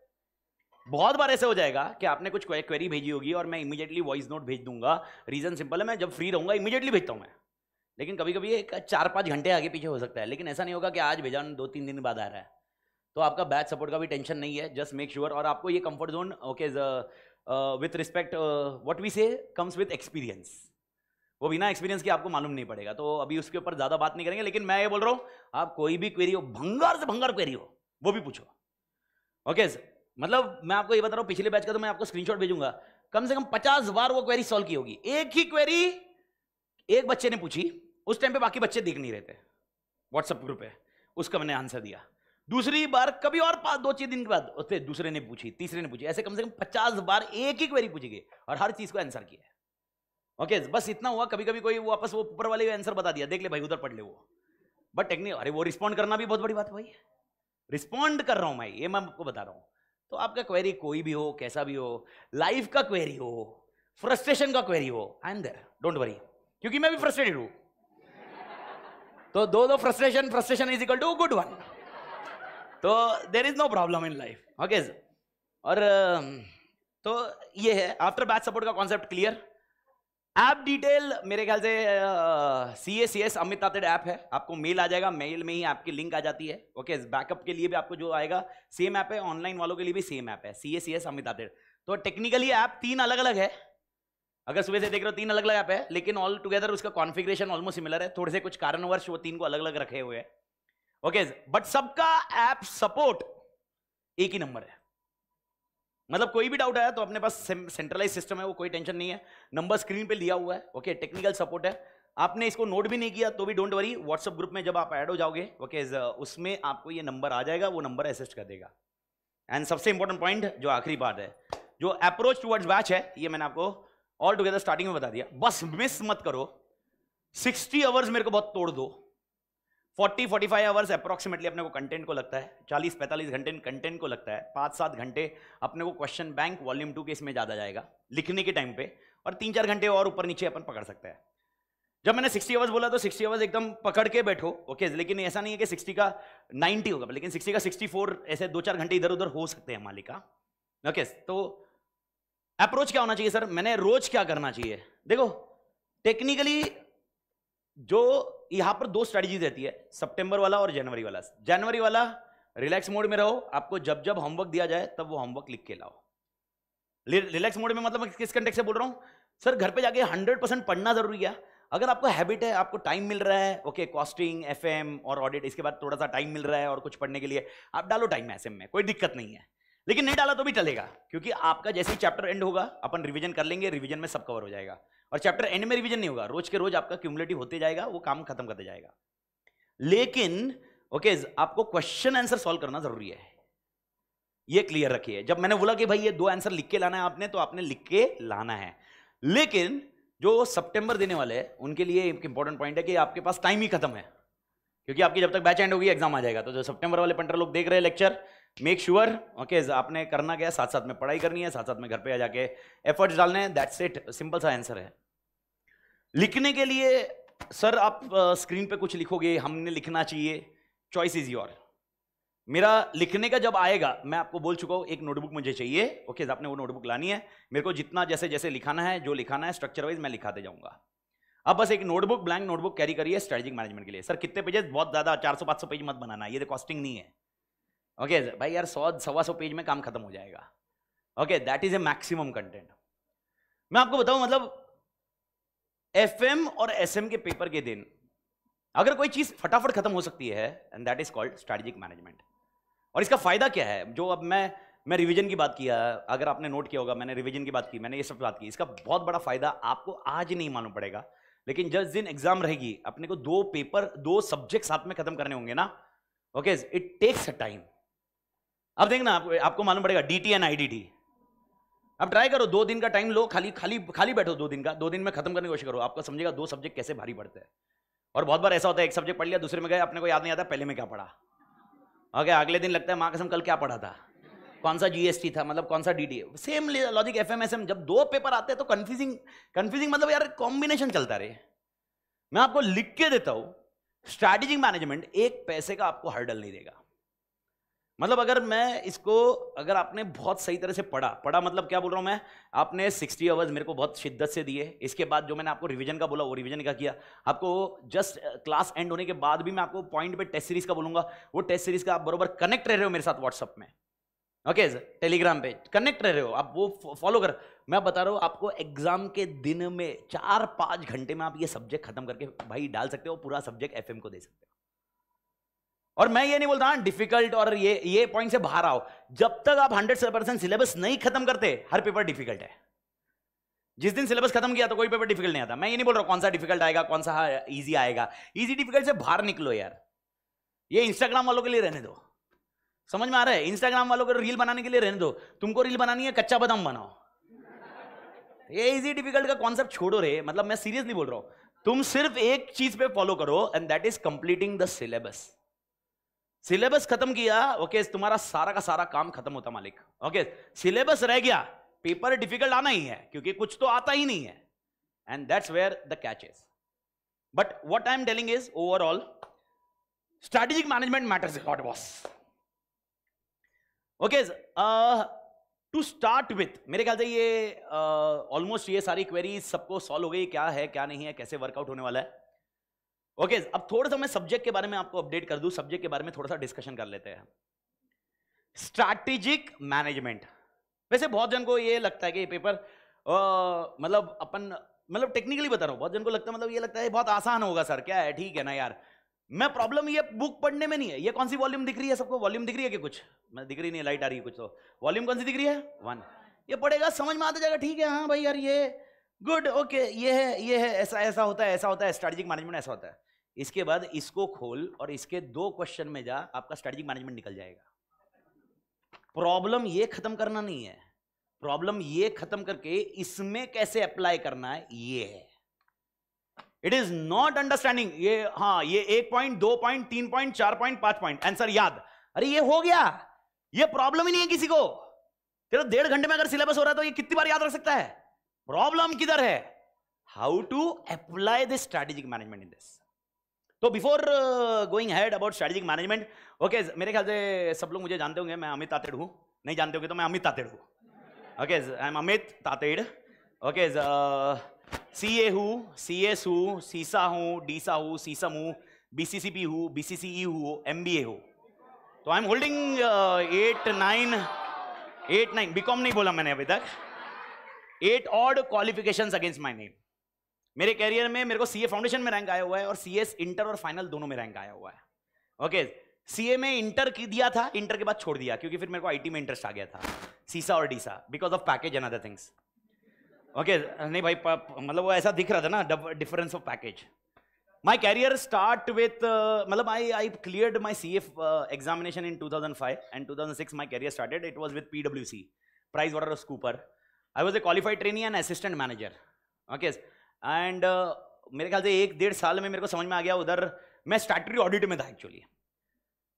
बहुत बार ऐसे हो जाएगा कि आपने कुछ क्वेरी भेजी होगी और मैं इमीडिएटली वॉइस नोट भेज दूंगा रीजन सिंपल है मैं जब फ्री रहूंगा इमीडिएटली भेजता हूँ मैं लेकिन कभी कभी एक चार पाँच घंटे आगे पीछे हो सकता है लेकिन ऐसा नहीं होगा कि आज भेजा दो तीन दिन बाद आ रहा है तो आपका बैच सपोर्ट का भी टेंशन नहीं है जस्ट मेक श्योर और आपको ये comfort zone okay with respect what we say comes with experience वो बिना एक्सपीरियंस के आपको मालूम नहीं पड़ेगा तो अभी उसके ऊपर ज़्यादा बात नहीं करेंगे लेकिन मैं ये बोल रहा हूँ आप कोई भी क्वेरी हो भंगार से भंगार क्वेरी हो वो भी पूछो ओके okay, मतलब मैं आपको ये बता रहा हूँ पिछले बैच का तो मैं आपको स्क्रीनशॉट भेजूंगा कम से कम पचास बार वो क्वेरी सॉल्व की होगी एक ही क्वेरी एक बच्चे ने पूछी उस टाइम पे बाकी बच्चे दिख नहीं रहते व्हाट्सअप व्हाट्सएप ग्रुप है उसका मैंने आंसर दिया दूसरी बार कभी और दो चार दिन के बाद उससे दूसरे ने पूछी तीसरे ने पूछी ऐसे कम से कम पचास बार एक ही क्वेरी पूछी गई और हर चीज़ को आंसर किया ओके बस इतना हुआ कभी कभी कोई वापस वो ऊपर वाले आंसर बता दिया देख ले भाई उधर पढ़ ले वो बट टेक्निक अरे वो रिस्पॉन्ड करना भी बहुत बड़ी बात है भाई रिस्पॉन्ड कर रहा हूँ मैं ये मैं आपको बता रहा हूँ तो आपका क्वेरी कोई भी हो कैसा भी हो लाइफ का क्वेरी हो फ्रस्ट्रेशन का क्वेरी हो I am there don't worry क्योंकि मैं भी फ्रस्ट्रेटेड हूँ तो दो दो frustration frustration is equal to good one तो there is no problem in life okay और um, तो ये है आफ्टर बैच सपोर्ट का कॉन्सेप्ट क्लियर ऐप डिटेल मेरे ख्याल से C A C S Amit Tated app है आपको मेल आ जाएगा मेल में ही आपकी लिंक आ जाती है ओके बैकअप के लिए भी आपको जो आएगा सेम ऐप है ऑनलाइन वालों के लिए भी सेम ऐप है सी ए सी एस अमित तातेड तो टेक्निकली ऐप तीन अलग अलग है अगर सुबह से देख रहे हो तीन अलग अलग ऐप है लेकिन ऑल टुगेदर उसका कॉन्फिग्रेशन ऑलमोस्ट सिमिलर है थोड़े से कुछ कारणवश वो तीन को अलग अलग रखे हुए हैं ओके बट सबका ऐप सपोर्ट एक ही नंबर है मतलब कोई भी डाउट आया तो अपने पास सेंट्रलाइज सिस्टम है वो कोई टेंशन नहीं है नंबर स्क्रीन पे लिया हुआ है ओके टेक्निकल सपोर्ट है आपने इसको नोट भी नहीं किया तो भी डोंट वरी व्हाट्सअप ग्रुप में जब आप ऐड हो जाओगे ओके उसमें आपको ये नंबर आ जाएगा वो नंबर असिस्ट कर देगा एंड सबसे इंपॉर्टेंट पॉइंट जो आखिरी बात है जो अप्रोच टूवर्ड्स बैच है ये मैंने आपको ऑल टुगेदर स्टार्टिंग में बता दिया बस मिस मत करो 60 आवर्स मेरे को बहुत तोड़ दो 40 45 आवर्स अप्रोक्सीमेटली अपने को कंटेंट को लगता है 40 45 घंटे कंटेंट को लगता है पाँच सात घंटे अपने को क्वेश्चन बैंक वॉल्यूम टू के इसमें ज़्यादा जाएगा लिखने के टाइम पे और तीन चार घंटे और ऊपर नीचे अपन पकड़ सकते हैं जब मैंने 60 आवर्स बोला तो 60 आवर्स एकदम पकड़ के बैठो ओके लेकिन ऐसा नहीं है कि 60 का 90 होगा लेकिन 60 का 64 ऐसे दो चार घंटे इधर उधर हो सकते हैं मालिका ओके तो अप्रोच क्या होना चाहिए सर मैंने रोज क्या करना चाहिए देखो टेक्निकली जो यहां पर दो स्ट्रेटजीज रहती है सितंबर वाला और जनवरी वाला जनवरी वाला रिलैक्स मोड में रहो आपको जब जब होमवर्क दिया जाए तब वो होमवर्क लिख के लाओ रिलैक्स मोड में मतलब किस कंटेक्ट से बोल रहा हूं सर घर पे जाके हंड्रेड परसेंट पढ़ना जरूरी है अगर आपको हैबिट है आपको टाइम मिल रहा है ओके कॉस्टिंग एफ और ऑडिट इसके बाद थोड़ा सा टाइम मिल रहा है और कुछ पढ़ने के लिए आप डालो टाइम एस में कोई दिक्कत नहीं है लेकिन नहीं डाला तो भी चलेगा क्योंकि आपका जैसे ही चैप्टर एंड होगा अपन रिवीजन कर लेंगे रिवीजन में सब कवर हो जाएगा और चैप्टर एंड में रिवीजन नहीं होगा रोज के रोज आपका क्यूमुलेटिव होते जाएगा वो काम खत्म करते जाएगा लेकिन ओके आपको क्वेश्चन आंसर सॉल्व करना जरूरी है ये क्लियर रखिए जब मैंने बोला कि भाई ये दो आंसर लिख के लाना है आपने तो आपने लिख के लाना है लेकिन जो सितंबर देने वाले हैं उनके लिए एक इंपॉर्टेंट पॉइंट है कि आपके पास टाइम ही खत्म है क्योंकि आपकी जब तक बैच एंड होगी एग्जाम आ जाएगा तो जो सितंबर वाले पंटर लोग देख रहे हैं लेक्चर मेक श्योर ओके आपने करना क्या है साथ साथ में पढ़ाई करनी है साथ साथ में घर पे आ जाके एफर्ट्स डालने हैं दैट्स इट सिंपल सा आंसर है लिखने के लिए सर आप स्क्रीन पे कुछ लिखोगे हमने लिखना चाहिए चॉइस इज योर मेरा लिखने का जब आएगा मैं आपको बोल चुका हूँ एक नोटबुक मुझे चाहिए ओके आपने वो नोटबुक लानी है मेरे को जितना जैसे जैसे लिखाना है जो लिखाना है स्ट्रक्चर वाइज मैं लिखाते जाऊँगा अब बस एक नोटबुक ब्लैंक नोटबुक कैरी करिए स्ट्रेटेजिक मैनेजमेंट के लिए सर कितने पेजेस बहुत ज़्यादा चार सौ पांच सौ पेज मत बनाना ये तो कॉस्टिंग नहीं है ओके okay, भाई यार सौ सवा सौ पेज में काम खत्म हो जाएगा okay that is a maximum content मैं आपको बताऊं मतलब एम और एम के पेपर के दिन अगर कोई चीज फटाफट खत्म हो सकती है and that is called strategic management और इसका फायदा क्या है जो अब मैं मैं रिवीजन की बात किया अगर आपने नोट किया होगा मैंने रिवीजन की बात की मैंने ये सब बात की इसका बहुत बड़ा फायदा आपको आज नहीं मालूम पड़ेगा लेकिन जिस दिन एग्जाम रहेगी अपने को दो पेपर दो सब्जेक्ट साथ में खत्म करने होंगे ना okay it takes a time अब देखना आप, आपको मालूम पड़ेगा डी टी एंड टी अब ट्राई करो दो दिन का टाइम लो खाली खाली खाली बैठो दो दिन का दो दिन में खत्म करने की कोशिश करो आपको समझेगा दो सब्जेक्ट कैसे भारी पड़ते हैं और बहुत बार ऐसा होता है एक सब्जेक्ट पढ़ लिया दूसरे में गए अपने को याद नहीं आता पहले में क्या पढ़ा ओके अगले दिन लगता है माँ कसम कल क्या पढ़ा था कौन सा जीएसटी था मतलब कौन सा डीडीए सेम लॉजिक एफ जब दो पेपर आते हैं तो कंफ्यूजिंग कंफ्यूजिंग मतलब यार कॉम्बिनेशन चलता रहे मैं आपको लिख के देता हूं स्ट्रैटेजिक मैनेजमेंट एक पैसे का आपको हर्डल नहीं देगा मतलब अगर मैं इसको अगर आपने बहुत सही तरह से पढ़ा पढ़ा मतलब क्या बोल रहा हूँ मैं आपने 60 आवर्स मेरे को बहुत शिद्दत से दिए इसके बाद जो मैंने आपको रिवीजन का बोला वो रिवीजन का किया आपको जस्ट क्लास एंड होने के बाद भी मैं आपको पॉइंट पे टेस्ट सीरीज का बोलूँगा वो टेस्ट सीरीज का आप बरोबर कनेक्ट रह रहे हो मेरे साथ व्हाट्सअप में ओके टेलीग्राम पे कनेक्ट रह रहे हो आप वो फॉलो कर मैं बता रहा हूँ आपको एग्जाम के दिन में चार पाँच घंटे में आप ये सब्जेक्ट खत्म करके भाई डाल सकते हो पूरा सब्जेक्ट एफ को दे सकते हो और मैं ये नहीं बोलता हाँ डिफिकल्ट और ये ये पॉइंट से बाहर आओ जब तक आप हंड्रेड परसेंट सिलेबस नहीं खत्म करते हर पेपर डिफिकल्ट है जिस दिन सिलेबस खत्म किया तो कोई पेपर डिफिकल्ट नहीं आता मैं ये नहीं बोल रहा कौन सा डिफिकल्ट आएगा कौन सा इजी आएगा इजी डिफिकल्ट से बाहर निकलो यार ये इंस्टाग्राम वालों के लिए रहने दो समझ में आ रहा है इंस्टाग्राम वालों को रील बनाने के लिए रहने दो तुमको रील बनानी है कच्चा बादाम बनाओ ये इजी डिफिकल्ट का कॉन्सेप्ट छोड़ो रे मतलब मैं सीरियसली बोल रहा हूं तुम सिर्फ एक चीज पे फॉलो करो and that is completing the syllabus syllabus खत्म किया ओके okay, तुम्हारा सारा का सारा काम खत्म होता मालिक ओके सिलेबस रह गया पेपर डिफिकल्ट आना ही है क्योंकि कुछ तो आता ही नहीं है and that's where the catch is but what I am telling is overall strategic management matters lot boss okay to start with मेरे ख्याल से ये ऑलमोस्ट uh, ये सारी क्वेरी सबको सॉल्व हो गई क्या है क्या नहीं है कैसे वर्कआउट होने वाला है ओके okay, अब थोड़ा सा मैं सब्जेक्ट के बारे में आपको अपडेट कर दूं सब्जेक्ट के बारे में थोड़ा सा डिस्कशन कर लेते हैं स्ट्रैटेजिक मैनेजमेंट वैसे बहुत जन को ये लगता है कि ये पेपर uh, मतलब अपन मतलब टेक्निकली बता रहा हूँ बहुत जन को लगता है मतलब ये लगता है बहुत आसान होगा सर क्या है ठीक है ना यार मैं प्रॉब्लम ये बुक पढ़ने में नहीं है ये कौन सी वॉल्यूम दिख रही है सबको वॉल्यूम दिख रही है कि कुछ मैं दिख रही नहीं लाइट आ रही है कुछ तो वॉल्यूम कौन सी दिख रही है वन ये पढ़ेगा समझ में आता जाएगा ठीक है हाँ भाई यार ये गुड ओके ये है ये है ऐसा ऐसा होता है ऐसा होता है स्ट्रेटेजिक मैनेजमेंट ऐसा होता है इसके बाद इसको खोल और इसके दो क्वेश्चन में जा आपका स्ट्रेटेजिक मैनेजमेंट निकल जाएगा प्रॉब्लम ये खत्म करना नहीं है प्रॉब्लम ये खत्म करके इसमें कैसे अप्लाई करना है ये है इट इज नॉट अंडरस्टैंडिंग ये हाँ ये एक पॉइंट दो पॉइंट तीन पॉइंट चार पॉइंट पांच पॉइंट आंसर याद अरे ये हो गया ये प्रॉब्लम ही नहीं है किसी को तेरा डेढ़ घंटे में अगर सिलेबस हो रहा है तो ये कितनी बार याद रख सकता है प्रॉब्लम किधर है how to apply this strategic management in this तो before going head about strategic management okay मेरे ख्याल से सब लोग मुझे जानते होंगे मैं अमित तातेड़ हूँ नहीं जानते होंगे तो मैं अमित तातेड़ हूँ okay I am Amit Tated okay okay, uh, C A हूँ सी एस हूँ सीसा हूँ डीसा हूँ सीसम हूँ बी सी सी पी हूँ बी सी सी ई हूँ एम बी ए हूँ तो I am holding eight nine eight nine BCom नहीं बोला मैंने अभी तक eight odd qualification against my name मेरे कैरियर में मेरे को सीए फाउंडेशन में रैंक आया हुआ है और सी एस इंटर और फाइनल दोनों में रैंक आया हुआ है ओके सी सीए में इंटर की दिया था इंटर के बाद छोड़ दिया क्योंकि फिर मेरे को आईटी में इंटरेस्ट आ गया था सीसा और DISA because of package and other things okay नहीं भाई मतलब वो ऐसा दिख रहा था ना difference of package my career start with मतलब I I clear my C F examination in two thousand five and two thousand six my career started it was with P W C Price Waterhouse Coopers I was a qualified training and assistant manager okay and मेरे ख्याल से एक डेढ़ साल में मेरे को समझ में आ गया उधर मैं स्टैटरी ऑडिट में था एक्चुअली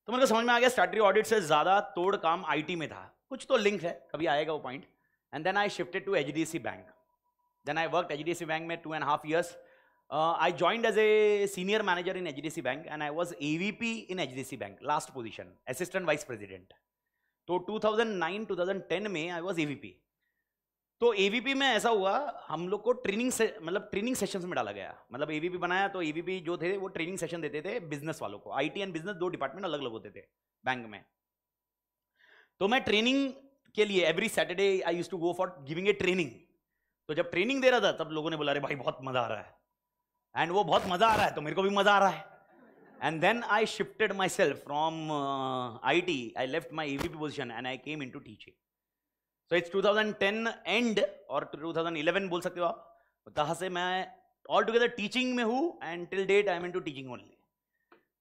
तो मेरे को समझ में आ गया स्टैटरी ऑडिट से ज़्यादा तोड़ काम आई में था कुछ तो लिंक है कभी आएगा वो point and then I shifted to H bank Then I worked HDFC Bank में two and a half years. Uh, I joined as a senior manager in HDFC Bank and I was AVP in HDFC Bank, last position, assistant vice president. तो 2009-2010 में I was AVP तो AVP में ऐसा हुआ हम लोग को training से मतलब ट्रेनिंग सेशंस में डाला गया मतलब एवीपी बनाया तो एवीपी जो थे वो ट्रेनिंग सेशन देते थे बिजनेस वालों को आईटी एंड बिजनेस दो डिपार्टमेंट अलग अलग होते थे बैंक में तो मैं ट्रेनिंग के लिए every Saturday I use to go for giving a training तो जब ट्रेनिंग दे रहा था तब लोगों ने बोला अरे भाई बहुत मजा आ रहा है एंड वो बहुत मजा आ रहा है तो मेरे को भी मजा आ रहा है and then I shifted myself from I T I left my E V P position and I came into teaching so it's two thousand ten and और टू थाउजेंड इलेवन बोल सकते हो आप तो तहाँ से मैं all together teaching में हूँ and till date I am into teaching only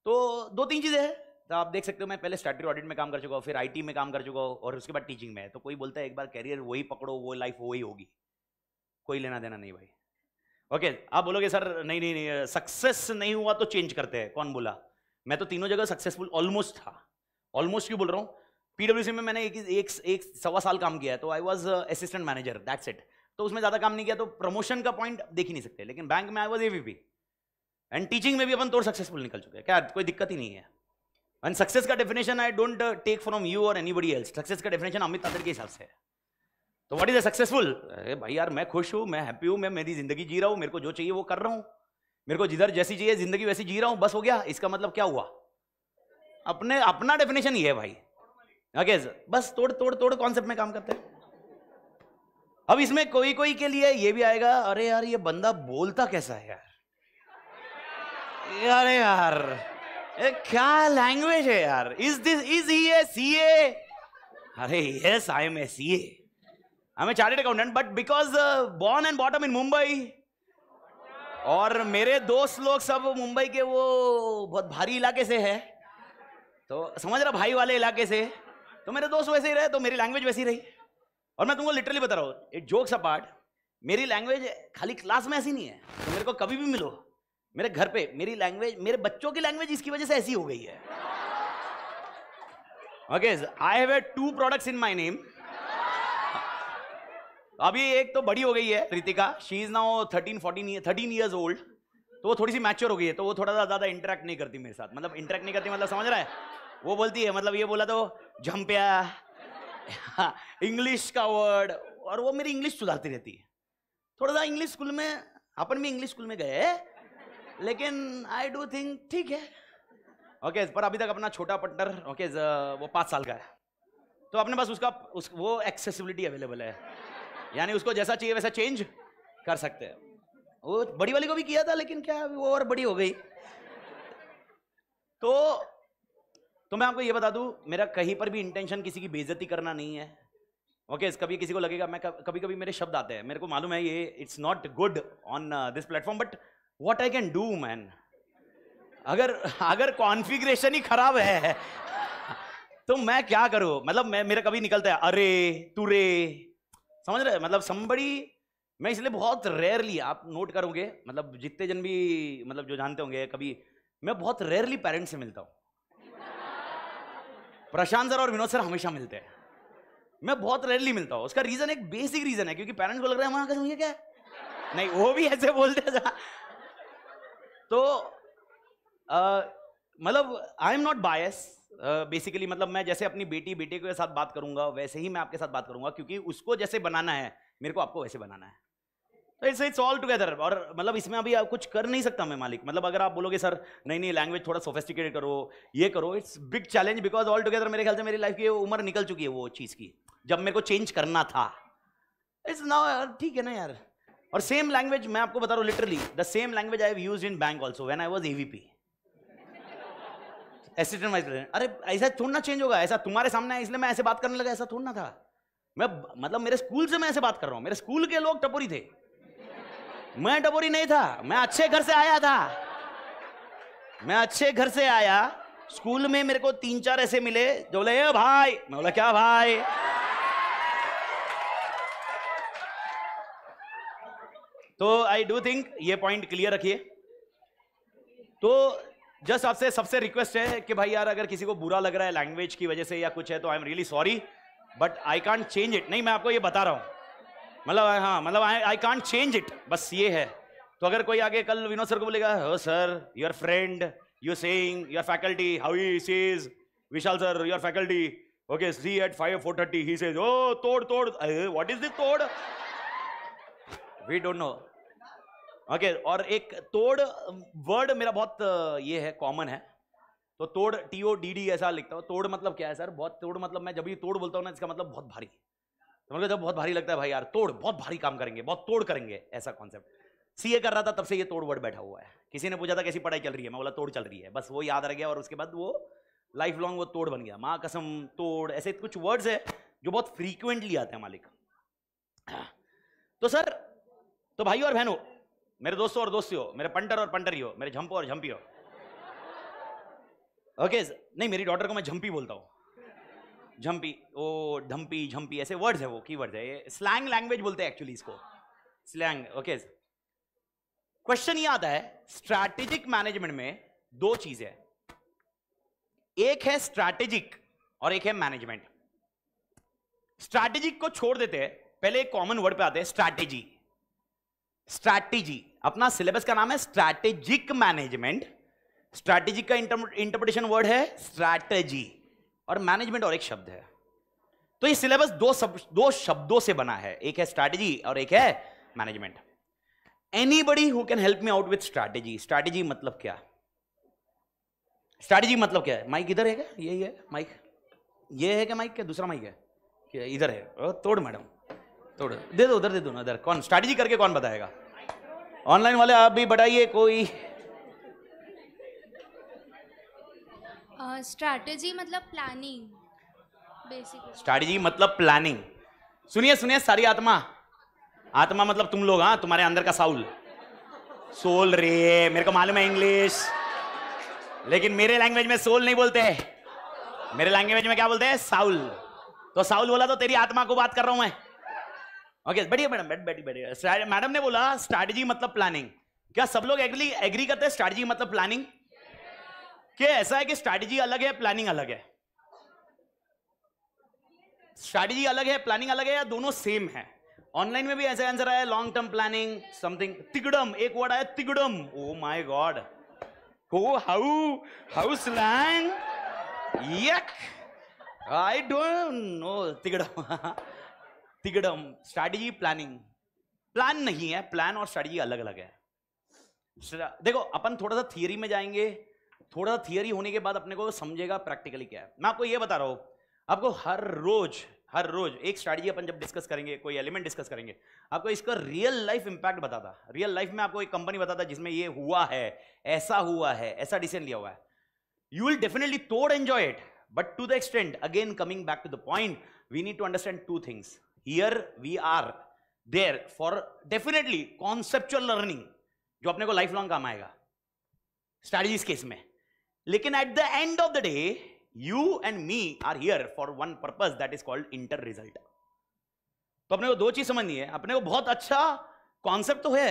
तो दो तीन चीज़ें हैं तो आप देख सकते हो मैं पहले स्टार्टिंग ऑडिट में काम कर चुका हूँ फिर आई टी में काम कर चुका हूँ और उसके बाद टीचिंग में है तो कोई बोलता है एक बार कैरियर वही पकड़ो वो लाइफ वही होगी कोई लेना देना नहीं भाई ओके okay, आप बोलोगे सर नहीं नहीं नहीं सक्सेस नहीं हुआ तो चेंज करते हैं कौन बोला मैं तो तीनों जगह सक्सेसफुल ऑलमोस्ट था ऑलमोस्ट क्यों बोल रहा हूँ पीडब्ल्यू में मैंने एक एक, एक सवा साल काम किया है तो I was assistant manager that's it तो उसमें ज़्यादा काम नहीं किया तो प्रमोशन का पॉइंट देख ही नहीं सकते लेकिन बैंक में I was A V and teaching में भी अपन तोड़ सक्सेसफुल निकल चुके हैं क्या कोई दिक्कत ही नहीं है एंड सक्सेस का definition I don't take from you और एनीबडी एल्स सक्सेस का डेफिनेशन अमित तादर के हिसाब से है तो व्हाट इज अ सक्सेसफुल अरे भाई यार मैं खुश हूं मैं हैप्पी हूं मैं मेरी जिंदगी जी रहा हूं मेरे को जो चाहिए वो कर रहा हूं मेरे को जिधर जैसी चाहिए जिंदगी वैसी जी रहा हूं बस हो गया इसका मतलब क्या हुआ अपने अपना डेफिनेशन ही है भाई ओके बस तोड़ तोड़ तोड़ कॉन्सेप्ट में काम करते हैं अब इसमें कोई कोई के लिए ये भी आएगा अरे यार ये बंदा बोलता कैसा है यार अरे यार ए, क्या लैंग्वेज है यार is this is he a C A अरे yes I am a C A I am chartered accountant but because born and bottom in Mumbai और मेरे दोस्त लोग सब मुंबई के वो बहुत भारी इलाके से है तो समझ रहा भाई वाले इलाके से तो मेरे दोस्त वैसे ही रहे तो मेरी लैंग्वेज वैसी रही और मैं तुमको लिटरली बता रहा हूँ इट जोक्स अपार्ट मेरी लैंग्वेज खाली क्लास में ऐसी नहीं है तो मेरे को कभी भी मिलो मेरे घर पे मेरी लैंग्वेज मेरे बच्चों की लैंग्वेज इसकी वजह से ऐसी हो गई है okay I have a two products in my name अभी एक तो बड़ी हो गई है Ritika she is now thirteen fourteen thirteen years old तो वो थोड़ी सी मैच्योर हो गई है तो वो थोड़ा सा ज़्यादा इंटरेक्ट नहीं करती मेरे साथ मतलब इंटरेक्ट नहीं करती मतलब समझ रहा है वो बोलती है मतलब ये बोला तो झंपिया इंग्लिश का वर्ड और वो मेरी इंग्लिश सुधारती रहती है थोड़ा सा इंग्लिश स्कूल में अपन भी इंग्लिश स्कूल में गए लेकिन आई डू थिंक ठीक है ओके okay, पर अभी तक अपना छोटा पट्टर ओके okay, वो पाँच साल का है तो अपने पास उसका उस, वो एक्सेसिबिलिटी अवेलेबल है यानी उसको जैसा चाहिए वैसा चेंज कर सकते हैं वो बड़ी वाली को भी किया था लेकिन क्या वो और बड़ी हो गई तो तो मैं आपको ये बता दूं मेरा कहीं पर भी इंटेंशन किसी की बेजती करना नहीं है ओके okay, कभी किसी को लगेगा मैं कभी कभी मेरे शब्द आते हैं मेरे को मालूम है ये it's not good on this platform but what I can do man अगर अगर कॉन्फिग्रेशन ही खराब है तो मैं क्या करूं मतलब मैं मेरा कभी निकलता है अरे तुरे समझ रहे मतलब संबड़ी मैं इसलिए बहुत रेयरली आप नोट करोगे मतलब जितने जन भी मतलब जो जानते होंगे कभी मैं बहुत रेयरली पेरेंट्स से मिलता हूँ प्रशांत सर और विनोद सर हमेशा मिलते हैं मैं बहुत रेयरली मिलता हूँ उसका रीजन एक बेसिक रीजन है क्योंकि पेरेंट्स को लग रहा है का ये क्या नहीं वो भी ऐसे बोलते हैं अच्छा। तो मतलब I am not bias basically मतलब मैं जैसे अपनी बेटी बेटे के साथ बात करूंगा वैसे ही मैं आपके साथ बात करूंगा क्योंकि उसको जैसे बनाना है मेरे को आपको वैसे बनाना है तो इट्स इट्स ऑल टुगेदर और मतलब इसमें अभी आप कुछ कर नहीं सकता मैं मालिक मतलब अगर आप बोलोगे सर नहीं नहीं लैंग्वेज थोड़ा सोफेस्टिकेटेड करो ये करो it's big challenge because all together मेरे ख्याल से मेरी लाइफ की उम्र निकल चुकी है वो चीज़ की जब मेरे को चेंज करना था इट्स ना uh, ठीक है ना यार और सेम लैंग्वेज मैं आपको बता रहा हूँ literally the same language I have use in bank also when I was A V P assistant vice president अरे ऐसा थोड़ा ना चेंज होगा ऐसा तुम्हारे सामने आया इसलिए मैं ऐसे बात करने लगा ऐसा थोड़ा ना था मैं मतलब मेरे स्कूल से मैं ऐसे बात कर रहा हूँ मेरे स्कूल के लोग टपोरी थे मैं टपोरी नहीं था मैं अच्छे घर से आया था मैं अच्छे घर से आया स्कूल में मेरे को तीन चार ऐसे मिले जो बोले ए भाई मैं बोला क्या भाई तो आई डू थिंक ये पॉइंट क्लियर रखिए तो जस्ट आपसे सबसे रिक्वेस्ट है कि भाई यार अगर किसी को बुरा लग रहा है लैंग्वेज की वजह से या कुछ है तो I am really sorry but I can't change it नहीं मैं आपको ये बता रहा हूँ मतलब हाँ मतलब आई कांट चेंज इट बस ये है तो अगर कोई आगे कल विनोद सर को बोलेगा हो sir your friend you saying your faculty how he Vishal sir your faculty okay see at five four thirty he says oh तोड़ तोड़ व्हाट इज दिस तोड़ we don't know okay okay, और एक तोड़ वर्ड मेरा बहुत ये है कॉमन है तो तोड़ टी ओ डी डी ऐसा लिखता हूँ तोड़ मतलब क्या है सर बहुत तोड़ मतलब मैं जब भी तोड़ बोलता हूँ ना इसका मतलब बहुत भारी समझ तो मतलब जब बहुत भारी लगता है भाई यार तोड़ बहुत भारी काम करेंगे बहुत तोड़ करेंगे ऐसा कॉन्सेप्ट ए कर रहा था तब से ये तोड़ वर्ड बैठा हुआ है किसी ने पूछा था कैसी पढ़ाई चल रही है मैं बोला तोड़ चल रही है बस वो याद रह गया और उसके बाद वो लाइफ लॉन्ग वो तोड़ बन गया माँ कसम तोड़ ऐसे कुछ वर्ड्स है जो बहुत फ्रीक्वेंटली आते हैं मालिक हाँ। तो सर तो भाई और बहनों मेरे दोस्तों और दोस्ती हो मेरे पंटर और पंटरी हो मेरे झंपो और झंपी हो ओके नहीं मेरी डॉटर को मैं झंपी बोलता हूँ झंपी ओ ढंपी झंपी ऐसे वर्ड्स है वो की वर्ड है ये स्लैंग लैंग्वेज बोलते हैं एक्चुअली इसको स्लैंग ओके क्वेश्चन ये आता है स्ट्रैटेजिक मैनेजमेंट में दो चीजें एक है स्ट्रैटेजिक और एक है मैनेजमेंट स्ट्रैटेजिक को छोड़ देते हैं पहले एक कॉमन वर्ड पे आते हैं स्ट्रैटेजी स्ट्रैटेजी अपना सिलेबस का नाम है स्ट्रैटेजिक मैनेजमेंट स्ट्रैटेजिक का इंटरप्रिटेशन वर्ड है स्ट्रैटेजी और मैनेजमेंट और एक शब्द है तो ये सिलेबस दो सब, दो शब्दों से बना है एक है स्ट्रैटेजी और एक है management anybody who can help me out with strategy strategy मतलब क्या स्ट्रैटेजी मतलब क्या है माइक इधर है क्या यही है माइक ये है क्या माइक क्या दूसरा माइक है क्या इधर है तोड़ मैडम तोड़ दे दो उधर दे दो ना उधर कौन स्ट्रैटेजी करके कौन बताएगा ऑनलाइन वाले आप भी बताइए कोई स्ट्रैटेजी uh, मतलब प्लानिंग बेसिकली स्ट्रैटेजी मतलब प्लानिंग सुनिए सुनिए सारी आत्मा आत्मा मतलब तुम लोग हाँ तुम्हारे अंदर का साउल सोल रे मेरे को मालूम है इंग्लिश लेकिन मेरे लैंग्वेज में सोल नहीं बोलते मेरे लैंग्वेज में क्या बोलते हैं साउल तो साउल बोला तो तेरी आत्मा को बात कर रहा हूं मैं ओके बढ़िया मैडम बैठ बैठी बढ़िया मैडम ने बोला स्ट्रैटेजी मतलब प्लानिंग क्या सब लोग एग्री एग्री करते हैं स्ट्रैटेजी मतलब प्लानिंग क्या ऐसा है कि स्ट्रैटेजी अलग है प्लानिंग अलग है स्ट्रैटेजी अलग है प्लानिंग अलग है या दोनों सेम है ऑनलाइन में भी ऐसा आंसर आया लॉन्ग टर्म प्लानिंग समथिंग तिगड़म एक वर्ड आया तिगड़म ओ माय गॉड हो how how slang yuck I don't know तिगड़म तिगड़म स्ट्रैटेजी प्लानिंग प्लान नहीं है प्लान और स्ट्रैटेजी अलग अलग है देखो अपन थोड़ा सा थियरी में जाएंगे थोड़ा सा थियरी होने के बाद अपने को समझेगा प्रैक्टिकली क्या है मैं आपको ये बता रहा हूँ आपको हर रोज हर रोज एक स्ट्रैटेजी अपन जब डिस्कस करेंगे कोई एलिमेंट डिस्कस करेंगे आपको इसका रियल लाइफ इंपैक्ट बताता रियल लाइफ में आपको एक कंपनी बताता जिसमें ये हुआ है ऐसा हुआ है ऐसा डिसीजन लिया हुआ है यू विल डेफिनेटली तोड़ enjoy it but to the extent again coming back to the point we need to understand two things here we are there for definitely conceptual learning जो अपने को लाइफ लॉन्ग काम आएगा strategy case में लेकिन at the end of the day you and me are here for one purpose that is called inter result तो अपने को दो चीज समझनी है अपने को बहुत अच्छा कॉन्सेप्ट तो है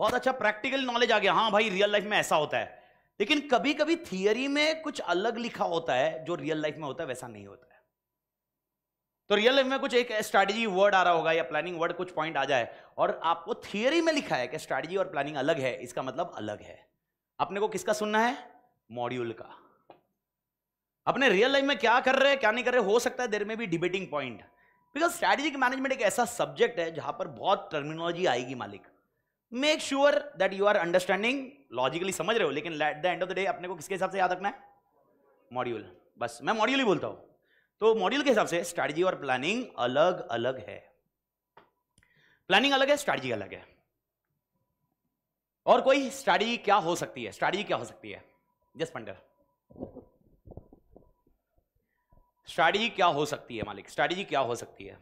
बहुत अच्छा प्रैक्टिकल नॉलेज आ गया हाँ भाई रियल लाइफ में ऐसा होता है लेकिन कभी कभी थियरी में कुछ अलग लिखा होता है जो रियल लाइफ में होता है वैसा नहीं होता है तो रियल लाइफ में कुछ एक स्ट्रैटेजी वर्ड आ रहा होगा या प्लानिंग वर्ड कुछ पॉइंट आ जाए और आपको थियरी में लिखा है कि स्ट्रैटेजी और प्लानिंग अलग है इसका मतलब अलग है अपने को किसका सुनना है मॉड्यूल का अपने रियल लाइफ में क्या कर रहे हैं क्या नहीं कर रहे हो सकता है देर में भी debating point because strategic management एक ऐसा सब्जेक्ट है जहां पर बहुत टर्मिनोलॉजी आएगी मालिक make sure that you are understanding logically समझ रहे हो लेकिन at the end of the day अपने को किसके हिसाब से याद रखना है मॉड्यूल बस मैं मॉड्यूल ही बोलता हूँ तो मॉड्यूल के हिसाब से स्ट्रैटेजी और प्लानिंग अलग अलग है प्लानिंग अलग है स्ट्रैटेजी अलग है और कोई स्ट्रैटेजी क्या हो सकती है स्ट्रैटेजी क्या हो सकती है जस पंडर स्ट्रैटेजी क्या हो सकती है मालिक स्ट्रैटेजी क्या हो सकती है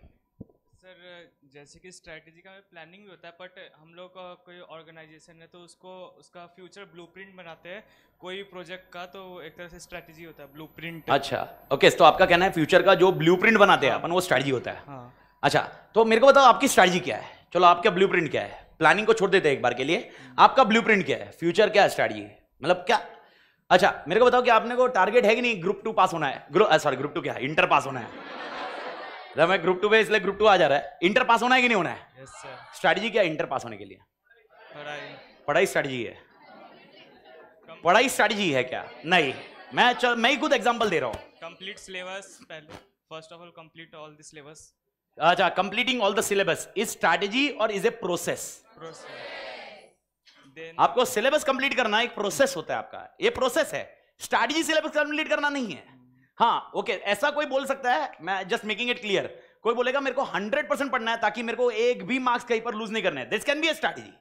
सर जैसे कि स्ट्रैटेजी का प्लानिंग भी होता है बट हम लोग का कोई ऑर्गेनाइजेशन है तो उसको उसका फ्यूचर ब्लूप्रिंट बनाते हैं कोई प्रोजेक्ट का तो एक तरह से स्ट्रैटेजी होता है ब्लूप्रिंट अच्छा ओके तो आपका कहना है फ्यूचर का जो ब्लूप्रिंट बनाते हैं हाँ। अपन वो स्ट्रैटेजी होता है हाँ अच्छा तो मेरे को बताओ आपकी स्ट्रैटेजी क्या है चलो आपका ब्लू क्या है प्लानिंग को छोड़ देते हैं एक बार के लिए हम्म। आपका ब्लू क्या है फ्यूचर क्या है स्ट्रैटेजी मतलब क्या अच्छा मेरे को बताओ कि आपने को टारगेट है कि नहीं ग्रुप टू पास होना है ग्रुप सॉरी ग्रुप टू क्या है इंटर पास होना है जब मैं ग्रुप टू पे इसलिए ग्रुप टू आ जा रहा है इंटर पास होना है कि नहीं होना है स्ट्रेटजी क्या इंटर पास होने के लिए पढ़ाई स्ट्रेटजी है पढ़ाई स्ट्रेटजी है क्या नहीं मैं चल मैं ही खुद एग्जांपल दे रहा हूँ कंप्लीट सिलेबस पहले first of all complete all the syllabus अच्छा completing all the syllabus is strategy और इज ए प्रोसेस आपको सिलेबस कंप्लीट करना एक प्रोसेस होता है आपका ये प्रोसेस है स्ट्रेटजी सिलेबस कंप्लीट करना नहीं है हाँ ओके okay, ऐसा कोई बोल सकता है मैं जस्ट मेकिंग इट क्लियर कोई बोलेगा मेरे को हंड्रेड परसेंट पढ़ना है ताकि मेरे को एक भी मार्क्स कहीं पर लूज नहीं करने this can be a strategy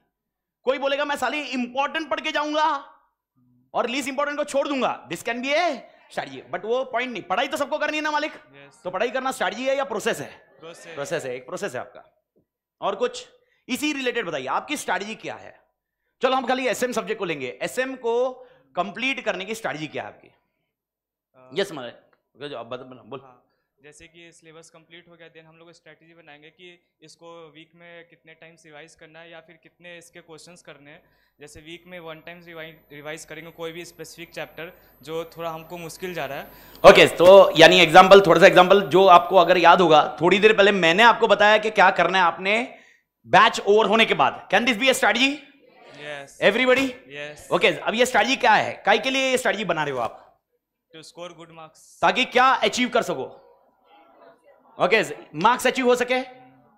कोई बोलेगा मैं साली इंपॉर्टेंट पढ़ के जाऊंगा और लीज इंपॉर्टेंट को छोड़ दूंगा this can be a strategy but वो पॉइंट नहीं पढ़ाई तो सबको करनी है ना मालिक yes. तो पढ़ाई करना स्ट्रैटेजी है या प्रोसेस है प्रोसेस, है एक प्रोसेस है आपका और कुछ इसी रिलेटेड बताइए आपकी स्ट्रैटेजी क्या है चलो हम खाली एसएम सब्जेक्ट को लेंगे एसएम को कंप्लीट करने की स्ट्रैटेजी क्या है आपकी यस uh, yes, ओके जो अब बता बोल हाँ, जैसे कि सिलेबस कंप्लीट हो गया देन हम लोग स्ट्रैटेजी बनाएंगे कि इसको वीक में कितने टाइम्स रिवाइज करना है या फिर कितने इसके क्वेश्चंस करने हैं जैसे वीक में वन टाइम्स रिवाइज करेंगे कोई भी स्पेसिफिक चैप्टर जो थोड़ा हमको मुश्किल जा रहा है ओके okay, तो यानी एग्जांपल थोड़ा सा एग्जाम्पल जो आपको अगर याद होगा थोड़ी देर पहले मैंने आपको बताया कि क्या करना है आपने बैच ओवर होने के बाद can this be a strategy everybody okay अब ये स्ट्रैटेजी क्या है काय के लिए ये स्ट्रैटेजी बना रहे हो आप टू स्कोर गुड मार्क्स ताकि क्या अचीव कर सको ओके मार्क्स अचीव हो सके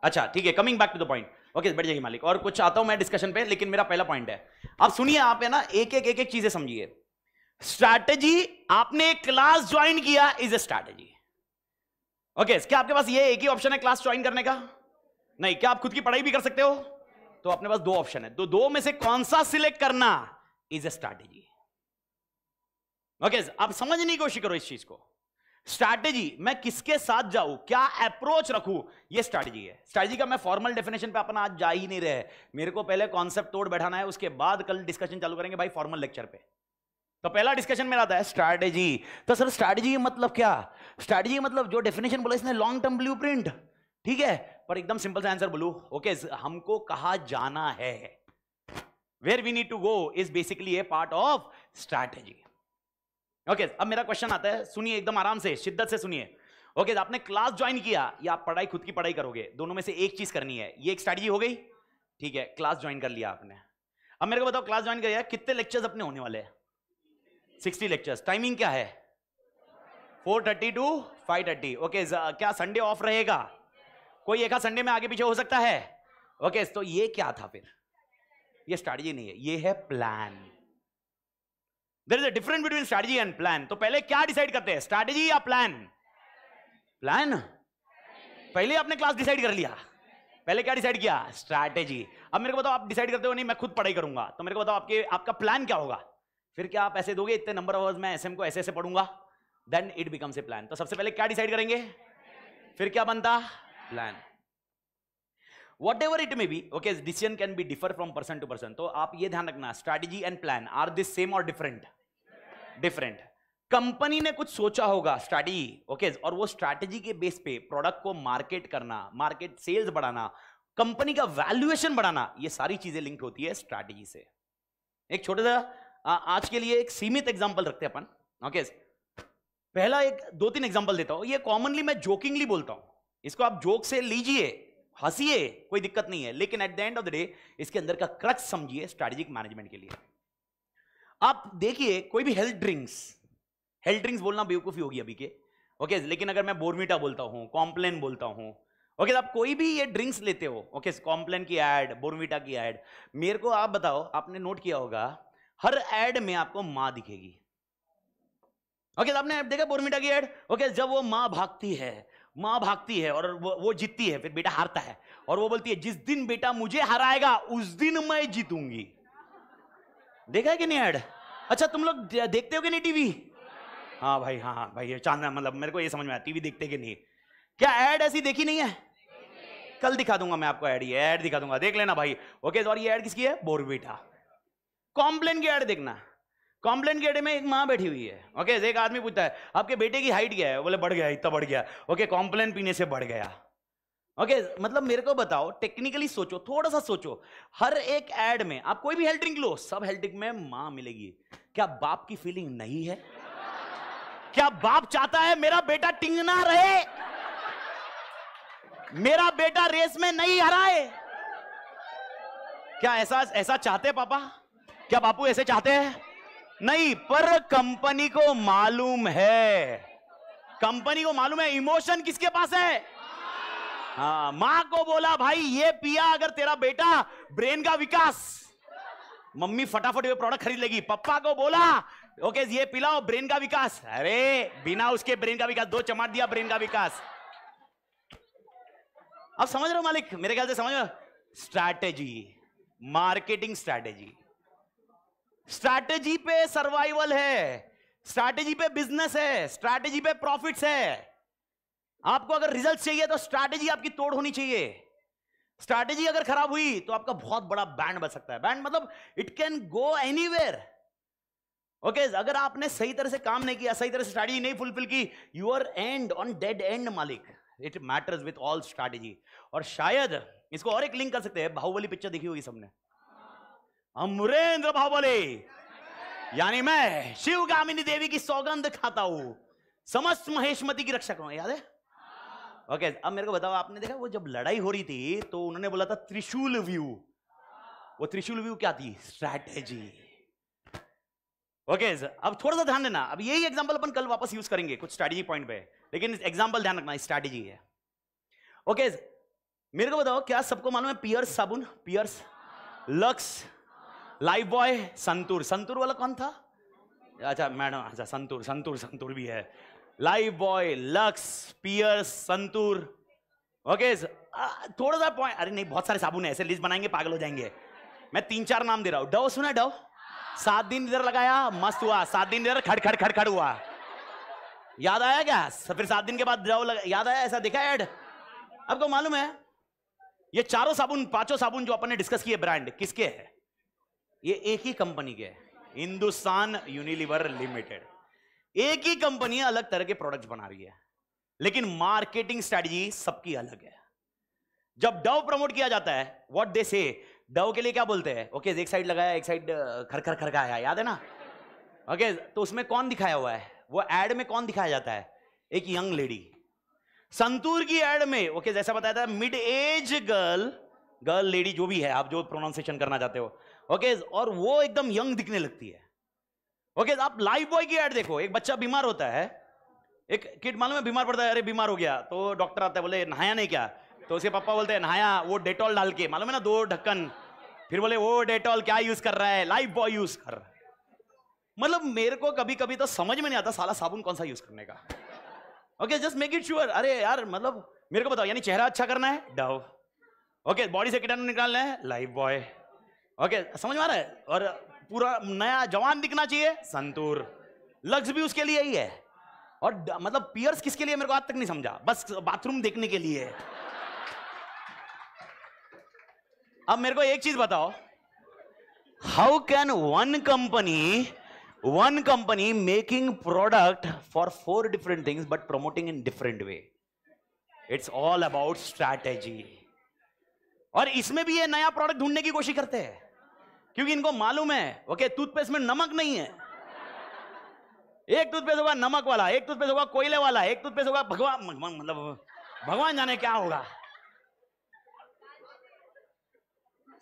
अच्छा ठीक है coming back to the point okay बैठ जाइए मालिक और कुछ आता हूं मैं डिस्कशन पे लेकिन मेरा पहला पॉइंट है आप सुनिए आप है ना एक एक एक एक चीजें समझिए स्ट्रैटेजी आपने एक क्लास ज्वाइन किया इज ए स्ट्रैटेजी ओके क्या आपके पास ये एक ही ऑप्शन है क्लास ज्वाइन करने का नहीं क्या आप खुद की पढ़ाई भी कर सकते हो तो अपने पास दो ऑप्शन है तो दो में से कौन सा सिलेक्ट करना is a strategy okay okay, आप समझने की कोशिश करो इस चीज को स्ट्रैटेजी मैं किसके साथ जाऊं क्या अप्रोच रखू ये स्ट्रैटेजी है स्ट्रैटेजी का मैं फॉर्मल डेफिनेशन पे अपन आज जा ही नहीं रहे मेरे को पहले कॉन्सेप्ट तोड़ बैठाना है उसके बाद कल डिस्कशन चालू करेंगे भाई फॉर्मल लेक्चर पे तो पहला डिस्कशन मेरा आता है स्ट्रैटेजी तो सर स्ट्रैटेजी मतलब क्या स्ट्रैटेजी मतलब जो डेफिनेशन बोला इसने लॉन्ग टर्म ब्लू ठीक है पर एकदम सिंपल सा आंसर बोलू ओके हमको कहा जाना है where we need to go is basically a part of strategy okay okay, अब मेरा क्वेश्चन आता है सुनिए एकदम आराम से शिद्दत से सुनिए ओके okay, आपने क्लास ज्वाइन किया या आप पढ़ाई खुद की पढ़ाई करोगे दोनों में से एक चीज करनी है ये एक स्ट्रैटेजी हो गई ठीक है क्लास ज्वाइन कर लिया आपने अब मेरे को बताओ क्लास ज्वाइन कर कितने लेक्चर्स अपने होने वाले हैं सिक्सटी लेक्चर्स टाइमिंग क्या है four thirty to five thirty okay क्या संडे ऑफ रहेगा कोई एक संडे में आगे पीछे हो सकता है ओके okay, तो ये क्या था फिर ये स्ट्रैटेजी नहीं है ये है plan there is a difference between strategy and plan तो पहले क्या डिसाइड करते हैं स्ट्रैटेजी या प्लान प्लान पहले आपने क्लास डिसाइड कर लिया पहले क्या डिसाइड किया स्ट्रैटेजी अब मेरे को बताओ आप डिसाइड करते हो नहीं मैं खुद पढ़ाई करूंगा तो मेरे को बताओ आपके आपका प्लान क्या होगा फिर क्या आप ऐसे दोगे इतने नंबर आवर्स में एसएम को ऐसे ऐसे पढ़ूंगा then it becomes a plan तो सबसे पहले क्या डिसाइड करेंगे फिर क्या बनता plan whatever it may be okay decision can be differ from person to person तो आप ये ध्यान रखना strategy and plan are this same और डिफरेंट डिफरेंट कंपनी ने कुछ सोचा होगा स्ट्रैटेजी ओके okay, और वो स्ट्रैटेजी के बेस पे प्रोडक्ट को मार्केट करना मार्केट सेल्स बढ़ाना कंपनी का वैल्यूएशन बढ़ाना ये सारी चीजें लिंक होती है स्ट्रैटेजी से एक छोटे सा आज के लिए एक सीमित एग्जाम्पल रखते हैं अपन ओके okay, पहला एक दो तीन एग्जाम्पल देता हूं ये कॉमनली मैं जोकिंगली बोलता हूं इसको आप जोक से लीजिए हंसीए कोई दिक्कत नहीं है लेकिन at the end of the day इसके अंदर का क्रच समझिए स्ट्रेटेजिक मैनेजमेंट के लिए आप देखिए कोई भी हेल्थ ड्रिंक्स हेल्थ ड्रिंक्स बोलना बेवकूफ़ी होगी अभी के ओके okay, लेकिन अगर मैं बोरमीटा बोलता हूँ कॉम्प्लेन बोलता हूँ ओके okay, तो आप कोई भी ये ड्रिंक्स लेते हो ओके okay, कॉम्प्लेन की एड बोरमीटा की एड मेरे को आप बताओ आपने नोट किया होगा हर एड में आपको माँ दिखेगी ओके okay, तो आपने देखा बोरमीटा की एड ओके okay, जब वो माँ भागती है माँ भागती है और वो, वो जीतती है फिर बेटा हारता है और वो बोलती है जिस दिन बेटा मुझे हराएगा उस दिन मैं जीतूंगी देखा है कि नहीं एड अच्छा तुम लोग देखते हो कि नहीं टीवी हाँ भाई हाँ हाँ भाई चांदना मतलब मेरे को ये समझ में आया टीवी देखते कि नहीं क्या ऐड ऐसी देखी नहीं है कल दिखा दूंगा मैं आपको एड ये ऐड दिखा दूंगा देख लेना भाई ओके और ये ऐड किसकी है बोरबीटा कॉम्प्लेन की एड देखना कॉम्प्लेन के अड्डे में एक माँ बैठी हुई है ओके okay, एक आदमी पूछता है आपके बेटे की हाइट क्या है बोले बढ़ गया इतना बढ़ गया ओके okay, कॉम्प्लेन पीने से बढ़ गया ओके okay, मतलब मेरे को बताओ टेक्निकली सोचो थोड़ा सा सोचो हर एक एड में आप कोई भी हेल्थ ड्रिंक लो सब हेल्थ ड्रिंक में माँ मिलेगी क्या बाप की फीलिंग नहीं है क्या बाप चाहता है मेरा बेटा टिंग ना रहे मेरा बेटा रेस में नहीं हराए क्या ऐसा ऐसा चाहते पापा क्या बापू ऐसे चाहते हैं नहीं पर कंपनी को मालूम है कंपनी को मालूम है इमोशन किसके पास है हाँ मां को बोला भाई ये पिया अगर तेरा बेटा ब्रेन का विकास मम्मी फटाफट ये प्रोडक्ट खरीद लेगी पप्पा को बोला ओके ये पिलाओ ब्रेन का विकास अरे बिना उसके ब्रेन का विकास दो चमाट दिया ब्रेन का विकास अब समझ रहे हो मालिक मेरे ख्याल से समझ रहे हो स्ट्रैटेजी मार्केटिंग स्ट्रैटेजी स्ट्रैटेजी पे सर्वाइवल है स्ट्रैटेजी पे बिजनेस है स्ट्रैटेजी पे प्रॉफिट्स है आपको अगर रिजल्ट चाहिए तो स्ट्रैटेजी आपकी तोड़ होनी चाहिए स्ट्रैटेजी अगर खराब हुई तो आपका बहुत बड़ा बैंड बच सकता है बैंड मतलब it can go any okay अगर आपने सही तरह से काम नहीं किया सही तरह से स्ट्रैटेजी नहीं फुलफिल की your end on dead end मालिक it matters with all strategy और शायद इसको और एक लिंक कर सकते हैं बाहुबली पिक्चर देखी होगी सबने अमरेंद्र बाहुबले यानी मैं शिव गामिनी देवी की सौगंध खाता हूं समस्त महेशमती की रक्षा करूंगा याद है ओके अब मेरे को बताओ आपने देखा वो जब लड़ाई हो रही थी तो उन्होंने बोला था त्रिशूल व्यू वो त्रिशूल व्यू क्या थी स्ट्रैटेजी ओके अब थोड़ा सा ध्यान देना अब यही एग्जाम्पल अपन कल वापस यूज करेंगे कुछ स्ट्रैटेजी पॉइंट पे लेकिन एग्जाम्पल ध्यान रखना स्ट्रैटेजी है ओके मेरे को बताओ क्या सबको मालूम है पियर्स साबुन Pears Lux Lifebuoy Santoor Santoor वाला कौन था अच्छा मैडम अच्छा संतूर संतूर संतूर भी है Lifebuoy Lux Pears Santoor okay थोड़ा सा पॉइंट अरे नहीं बहुत सारे साबुन है ऐसे लिस्ट बनाएंगे पागल हो जाएंगे मैं तीन चार नाम दे रहा हूं डव सुना डव सात दिन इधर लगाया मस्त हुआ सात दिन इधर खड़ खड़ खड़ खड़ हुआ याद आया क्या फिर सात दिन के बाद डव लगा याद आया ऐसा देखा एड आपको मालूम है ये चारों साबुन पांचों साबुन जो अपन ने डिस्कस किए ब्रांड किसके है ये एक ही कंपनी के हिंदुस्तान यूनिलीवर लिमिटेड एक ही कंपनी अलग तरह के प्रोडक्ट्स बना रही है लेकिन मार्केटिंग स्ट्रेटजी सबकी अलग है जब डव प्रमोट किया जाता है व्हाट दे से डव के लिए क्या बोलते हैं ओके okay, एक साइड लगाया एक साइड खर खर खर खाया याद है ना ओके okay, तो उसमें कौन दिखाया हुआ है वो एड में कौन दिखाया जाता है एक यंग लेडी संतूर की एड में ओके okay, जैसा बताया था mid age girl girl lady जो भी है आप जो प्रोनाउंसिएशन करना चाहते हो ओके और वो एकदम यंग दिखने लगती है ओके आप लाइफ बॉय की एड देखो एक बच्चा बीमार होता है एक किड मालूम है बीमार पड़ता है अरे बीमार हो गया तो डॉक्टर आता है बोले नहाया नहीं क्या तो उसके पापा बोलते हैं नहाया वो डेटॉल डाल के मालूम है ना दो ढक्कन फिर बोले वो डेटॉल क्या यूज कर रहा है लाइफ बॉय यूज कर रहा है मतलब मेरे को कभी कभी तो समझ में नहीं आता साला साबुन कौन सा यूज करने का okay just make it sure अरे यार मतलब मेरे को बताओ यानी चेहरा अच्छा करना है डव ओके बॉडी से कीटाणु निकालना है लाइफ बॉय ओके समझ में आ रहा है और पूरा नया जवान दिखना चाहिए संतूर लक्ष्य भी उसके लिए ही है और मतलब पियर्स किसके लिए मेरे को आज तक नहीं समझा बस बाथरूम देखने के लिए अब मेरे को एक चीज बताओ how can one company one company making product for four different things but promoting in different way it's all about strategy और इसमें भी ये नया प्रोडक्ट ढूंढने की कोशिश करते हैं क्योंकि इनको मालूम है ओके टूथपेस्ट में नमक नहीं है एक टूथपेस्ट होगा नमक वाला एक टूथपेस्ट होगा कोयले वाला एक टूथपेस्ट होगा भगवान मतलब भगवान जाने क्या होगा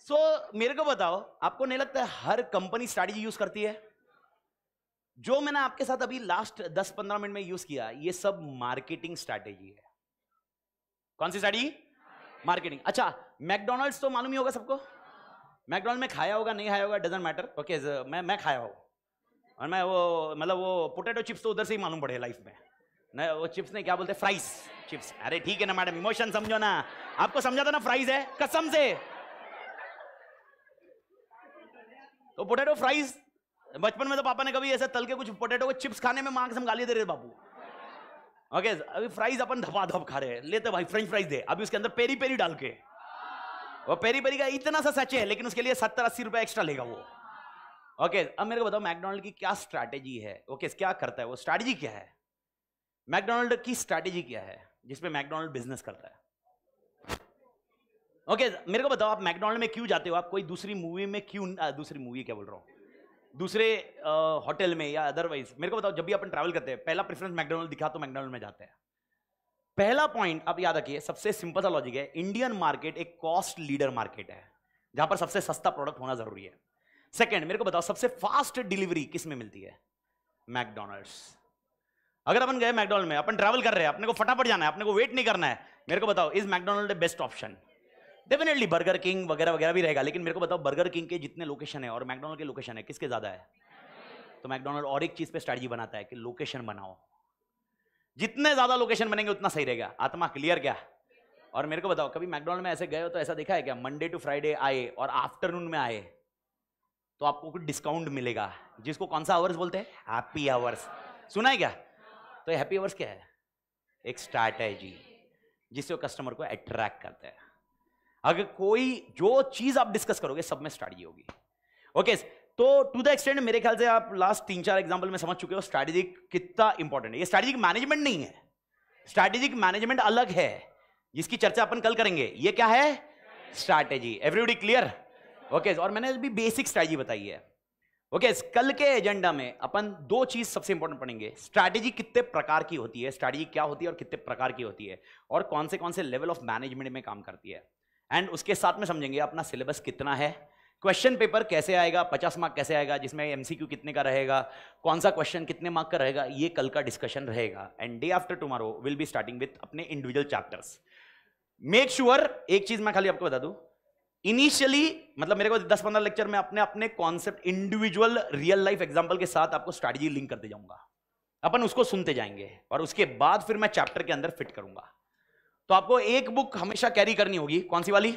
सो so, मेरे को बताओ आपको नहीं लगता है हर कंपनी स्ट्रैटेजी यूज करती है जो मैंने आपके साथ अभी लास्ट 10-15 मिनट में यूज किया ये सब मार्केटिंग स्ट्रैटेजी है कौन सी स्ट्रैटेजी मार्केटिंग अच्छा मैकडोनल्ड्स तो मालूम ही होगा सबको मैकडोनल्ड में खाया होगा नहीं खाया होगा डजेंट मैटर ओके मैं मैं खाया हूँ और मैं वो मतलब वो पोटैटो चिप्स तो उधर से ही मालूम पड़े लाइफ में ना वो चिप्स नहीं क्या बोलते फ्राइज चिप्स अरे ठीक है ना मैडम इमोशन समझो ना आपको समझा था ना फ्राइज है कसम से तो पोटैटो फ्राइज बचपन में तो पापा ने कभी ऐसे तल के कुछ पोटैटो को चिप्स खाने में मांग से गाली दे रहे बाबू ओके अभी फ्राइज अपन धपा धप खा रहे हैं लेते तो भाई फ्रेंच फ्राइज दे अभी उसके अंदर पेरी पेरी डाल के वो पेरी पेरी का इतना सा सच है लेकिन उसके लिए सत्तर अस्सी रुपये एक्स्ट्रा लेगा वो ओके अब मेरे को बताओ मैकडोनल्ड की क्या स्ट्रैटेजी है ओके क्या करता है वो स्ट्रैटेजी क्या है मैकडोनल्ड की स्ट्रैटेजी क्या है जिसपे मैकडोनल्ड बिजनेस करता है ओके okay, मेरे को बताओ आप मैकडोनल्ड में क्यों जाते हो आप कोई दूसरी मूवी में क्यों दूसरी मूवी क्या बोल रहा हूँ दूसरे होटल में या अदरवाइज मेरे को बताओ जब भी अपन ट्रैवल करते हैं पहला प्रेफरेंस मैकडोनल्ड दिखा तो मैकडोनल्ड में जाते हैं पहला पॉइंट आप याद रखिए सबसे सिंपल सा लॉजिक है इंडियन मार्केट एक कॉस्ट लीडर मार्केट है जहां पर सबसे सस्ता प्रोडक्ट होना जरूरी है सेकेंड मेरे को बताओ सबसे फास्ट डिलीवरी किस में मिलती है मैकडोनल्ड्स अगर अपन गए मैकडोनल्ड में अपन ट्रैवल कर रहे हैं अपने को फटाफट जाना है अपने को वेट नहीं करना है मेरे को बताओ is McDonald best option definitely Burger King वगैरह वगैरह भी रहेगा लेकिन मेरे को बताओ बर्गर किंग के जितने लोकेशन है और मैकडोनल्ड के लोकेशन है किसके ज्यादा है तो मैकडोनल्ड और एक चीज पे स्ट्रैटेजी बनाता है कि लोकेशन बनाओ जितने ज्यादा लोकेशन बनेंगे उतना सही रहेगा आत्मा क्लियर क्या और मेरे को बताओ कभी मैकडोनल्ड में ऐसे गए हो तो ऐसा देखा है क्या मंडे टू फ्राइडे आए और आफ्टरनून में आए तो आपको कुछ डिस्काउंट मिलेगा जिसको कौन सा आवर्स बोलते हैं हैप्पी आवर्स सुना है क्या तो हैप्पी आवर्स क्या है एक स्ट्रैटेजी जिससे वो कस्टमर को अट्रैक्ट करते हैं अगर कोई जो चीज आप डिस्कस करोगे सब में स्ट्रैटेजी होगी ओके तो टू द एक्सटेंड मेरे ख्याल से आप लास्ट तीन चार एग्जाम्पल में समझ चुके हो स्ट्रैटेजिक कितना इंपॉर्टेंट है ये स्ट्रैटेजिक मैनेजमेंट नहीं है स्ट्रैटेजिक मैनेजमेंट अलग है जिसकी चर्चा अपन कल करेंगे ये क्या है स्ट्रैटेजी एवरीबडी क्लियर ओके और मैंने अभी बेसिक स्ट्रैटेजी बताई है ओके okay, कल के एजेंडा में अपन दो चीज सबसे इंपॉर्टेंट पढ़ेंगे स्ट्रैटेजी कितने प्रकार की होती है स्ट्रैटेजी क्या होती है और कितने प्रकार की होती है और कौन से कौन से लेवल ऑफ मैनेजमेंट में काम करती है एंड उसके साथ में समझेंगे अपना सिलेबस कितना है क्वेश्चन पेपर कैसे आएगा पचास मार्क कैसे आएगा जिसमें एमसीक्यू कितने का रहेगा कौन सा क्वेश्चन कितने मार्क का रहेगा ये कल का डिस्कशन रहेगा and day after tomorrow will be starting with अपने इंडिविजुअल चैप्टर्स मेक श्योर एक चीज मैं खाली आपको बता दू इनिशियली मतलब मेरे को दस पंद्रह लेक्चर में अपने अपने concept individual real life example के साथ आपको स्ट्रैटेजी लिंक करते जाऊंगा अपन उसको सुनते जाएंगे और उसके बाद फिर मैं चैप्टर के अंदर फिट करूंगा तो आपको एक बुक हमेशा कैरी करनी होगी कौन सी वाली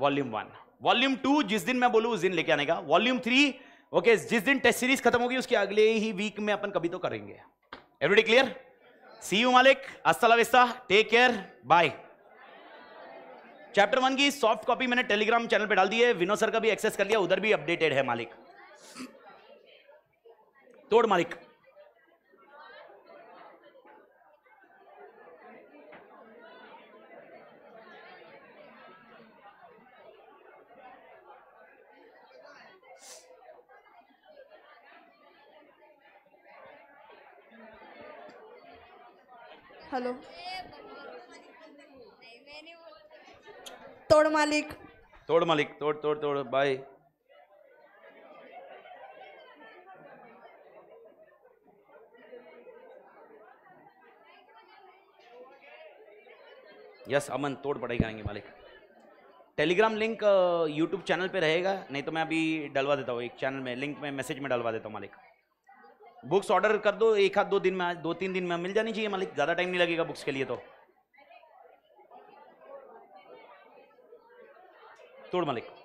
वॉल्यूम वन वॉल्यूम टू जिस दिन मैं बोलू उस दिन लेके आने का वॉल्यूम थ्री ओके जिस दिन टेस्ट सीरीज खत्म होगी उसके अगले ही वीक में अपन कभी तो करेंगे एवरीडे क्लियर सी यू मालिक अस्ता take care bye chapter one की सॉफ्ट कॉपी मैंने टेलीग्राम चैनल पे डाल दी है विनो सर का भी एक्सेस कर लिया उधर भी अपडेटेड है मालिक तोड़ मालिक हेलो तोड़ मालिक तोड़ मालिक तोड़ तोड़ तोड़ बाय यस अमन तोड़ पड़ेगा आएंगे मालिक टेलीग्राम लिंक यूट्यूब चैनल पे रहेगा नहीं तो मैं अभी डलवा देता हूँ एक चैनल में लिंक में मैसेज में डलवा देता हूँ मालिक बुक्स ऑर्डर कर दो एक हाथ दो दिन में दो तीन दिन में मिल जानी चाहिए मालिक ज़्यादा टाइम नहीं लगेगा बुक्स के लिए तो तोड़ मालिक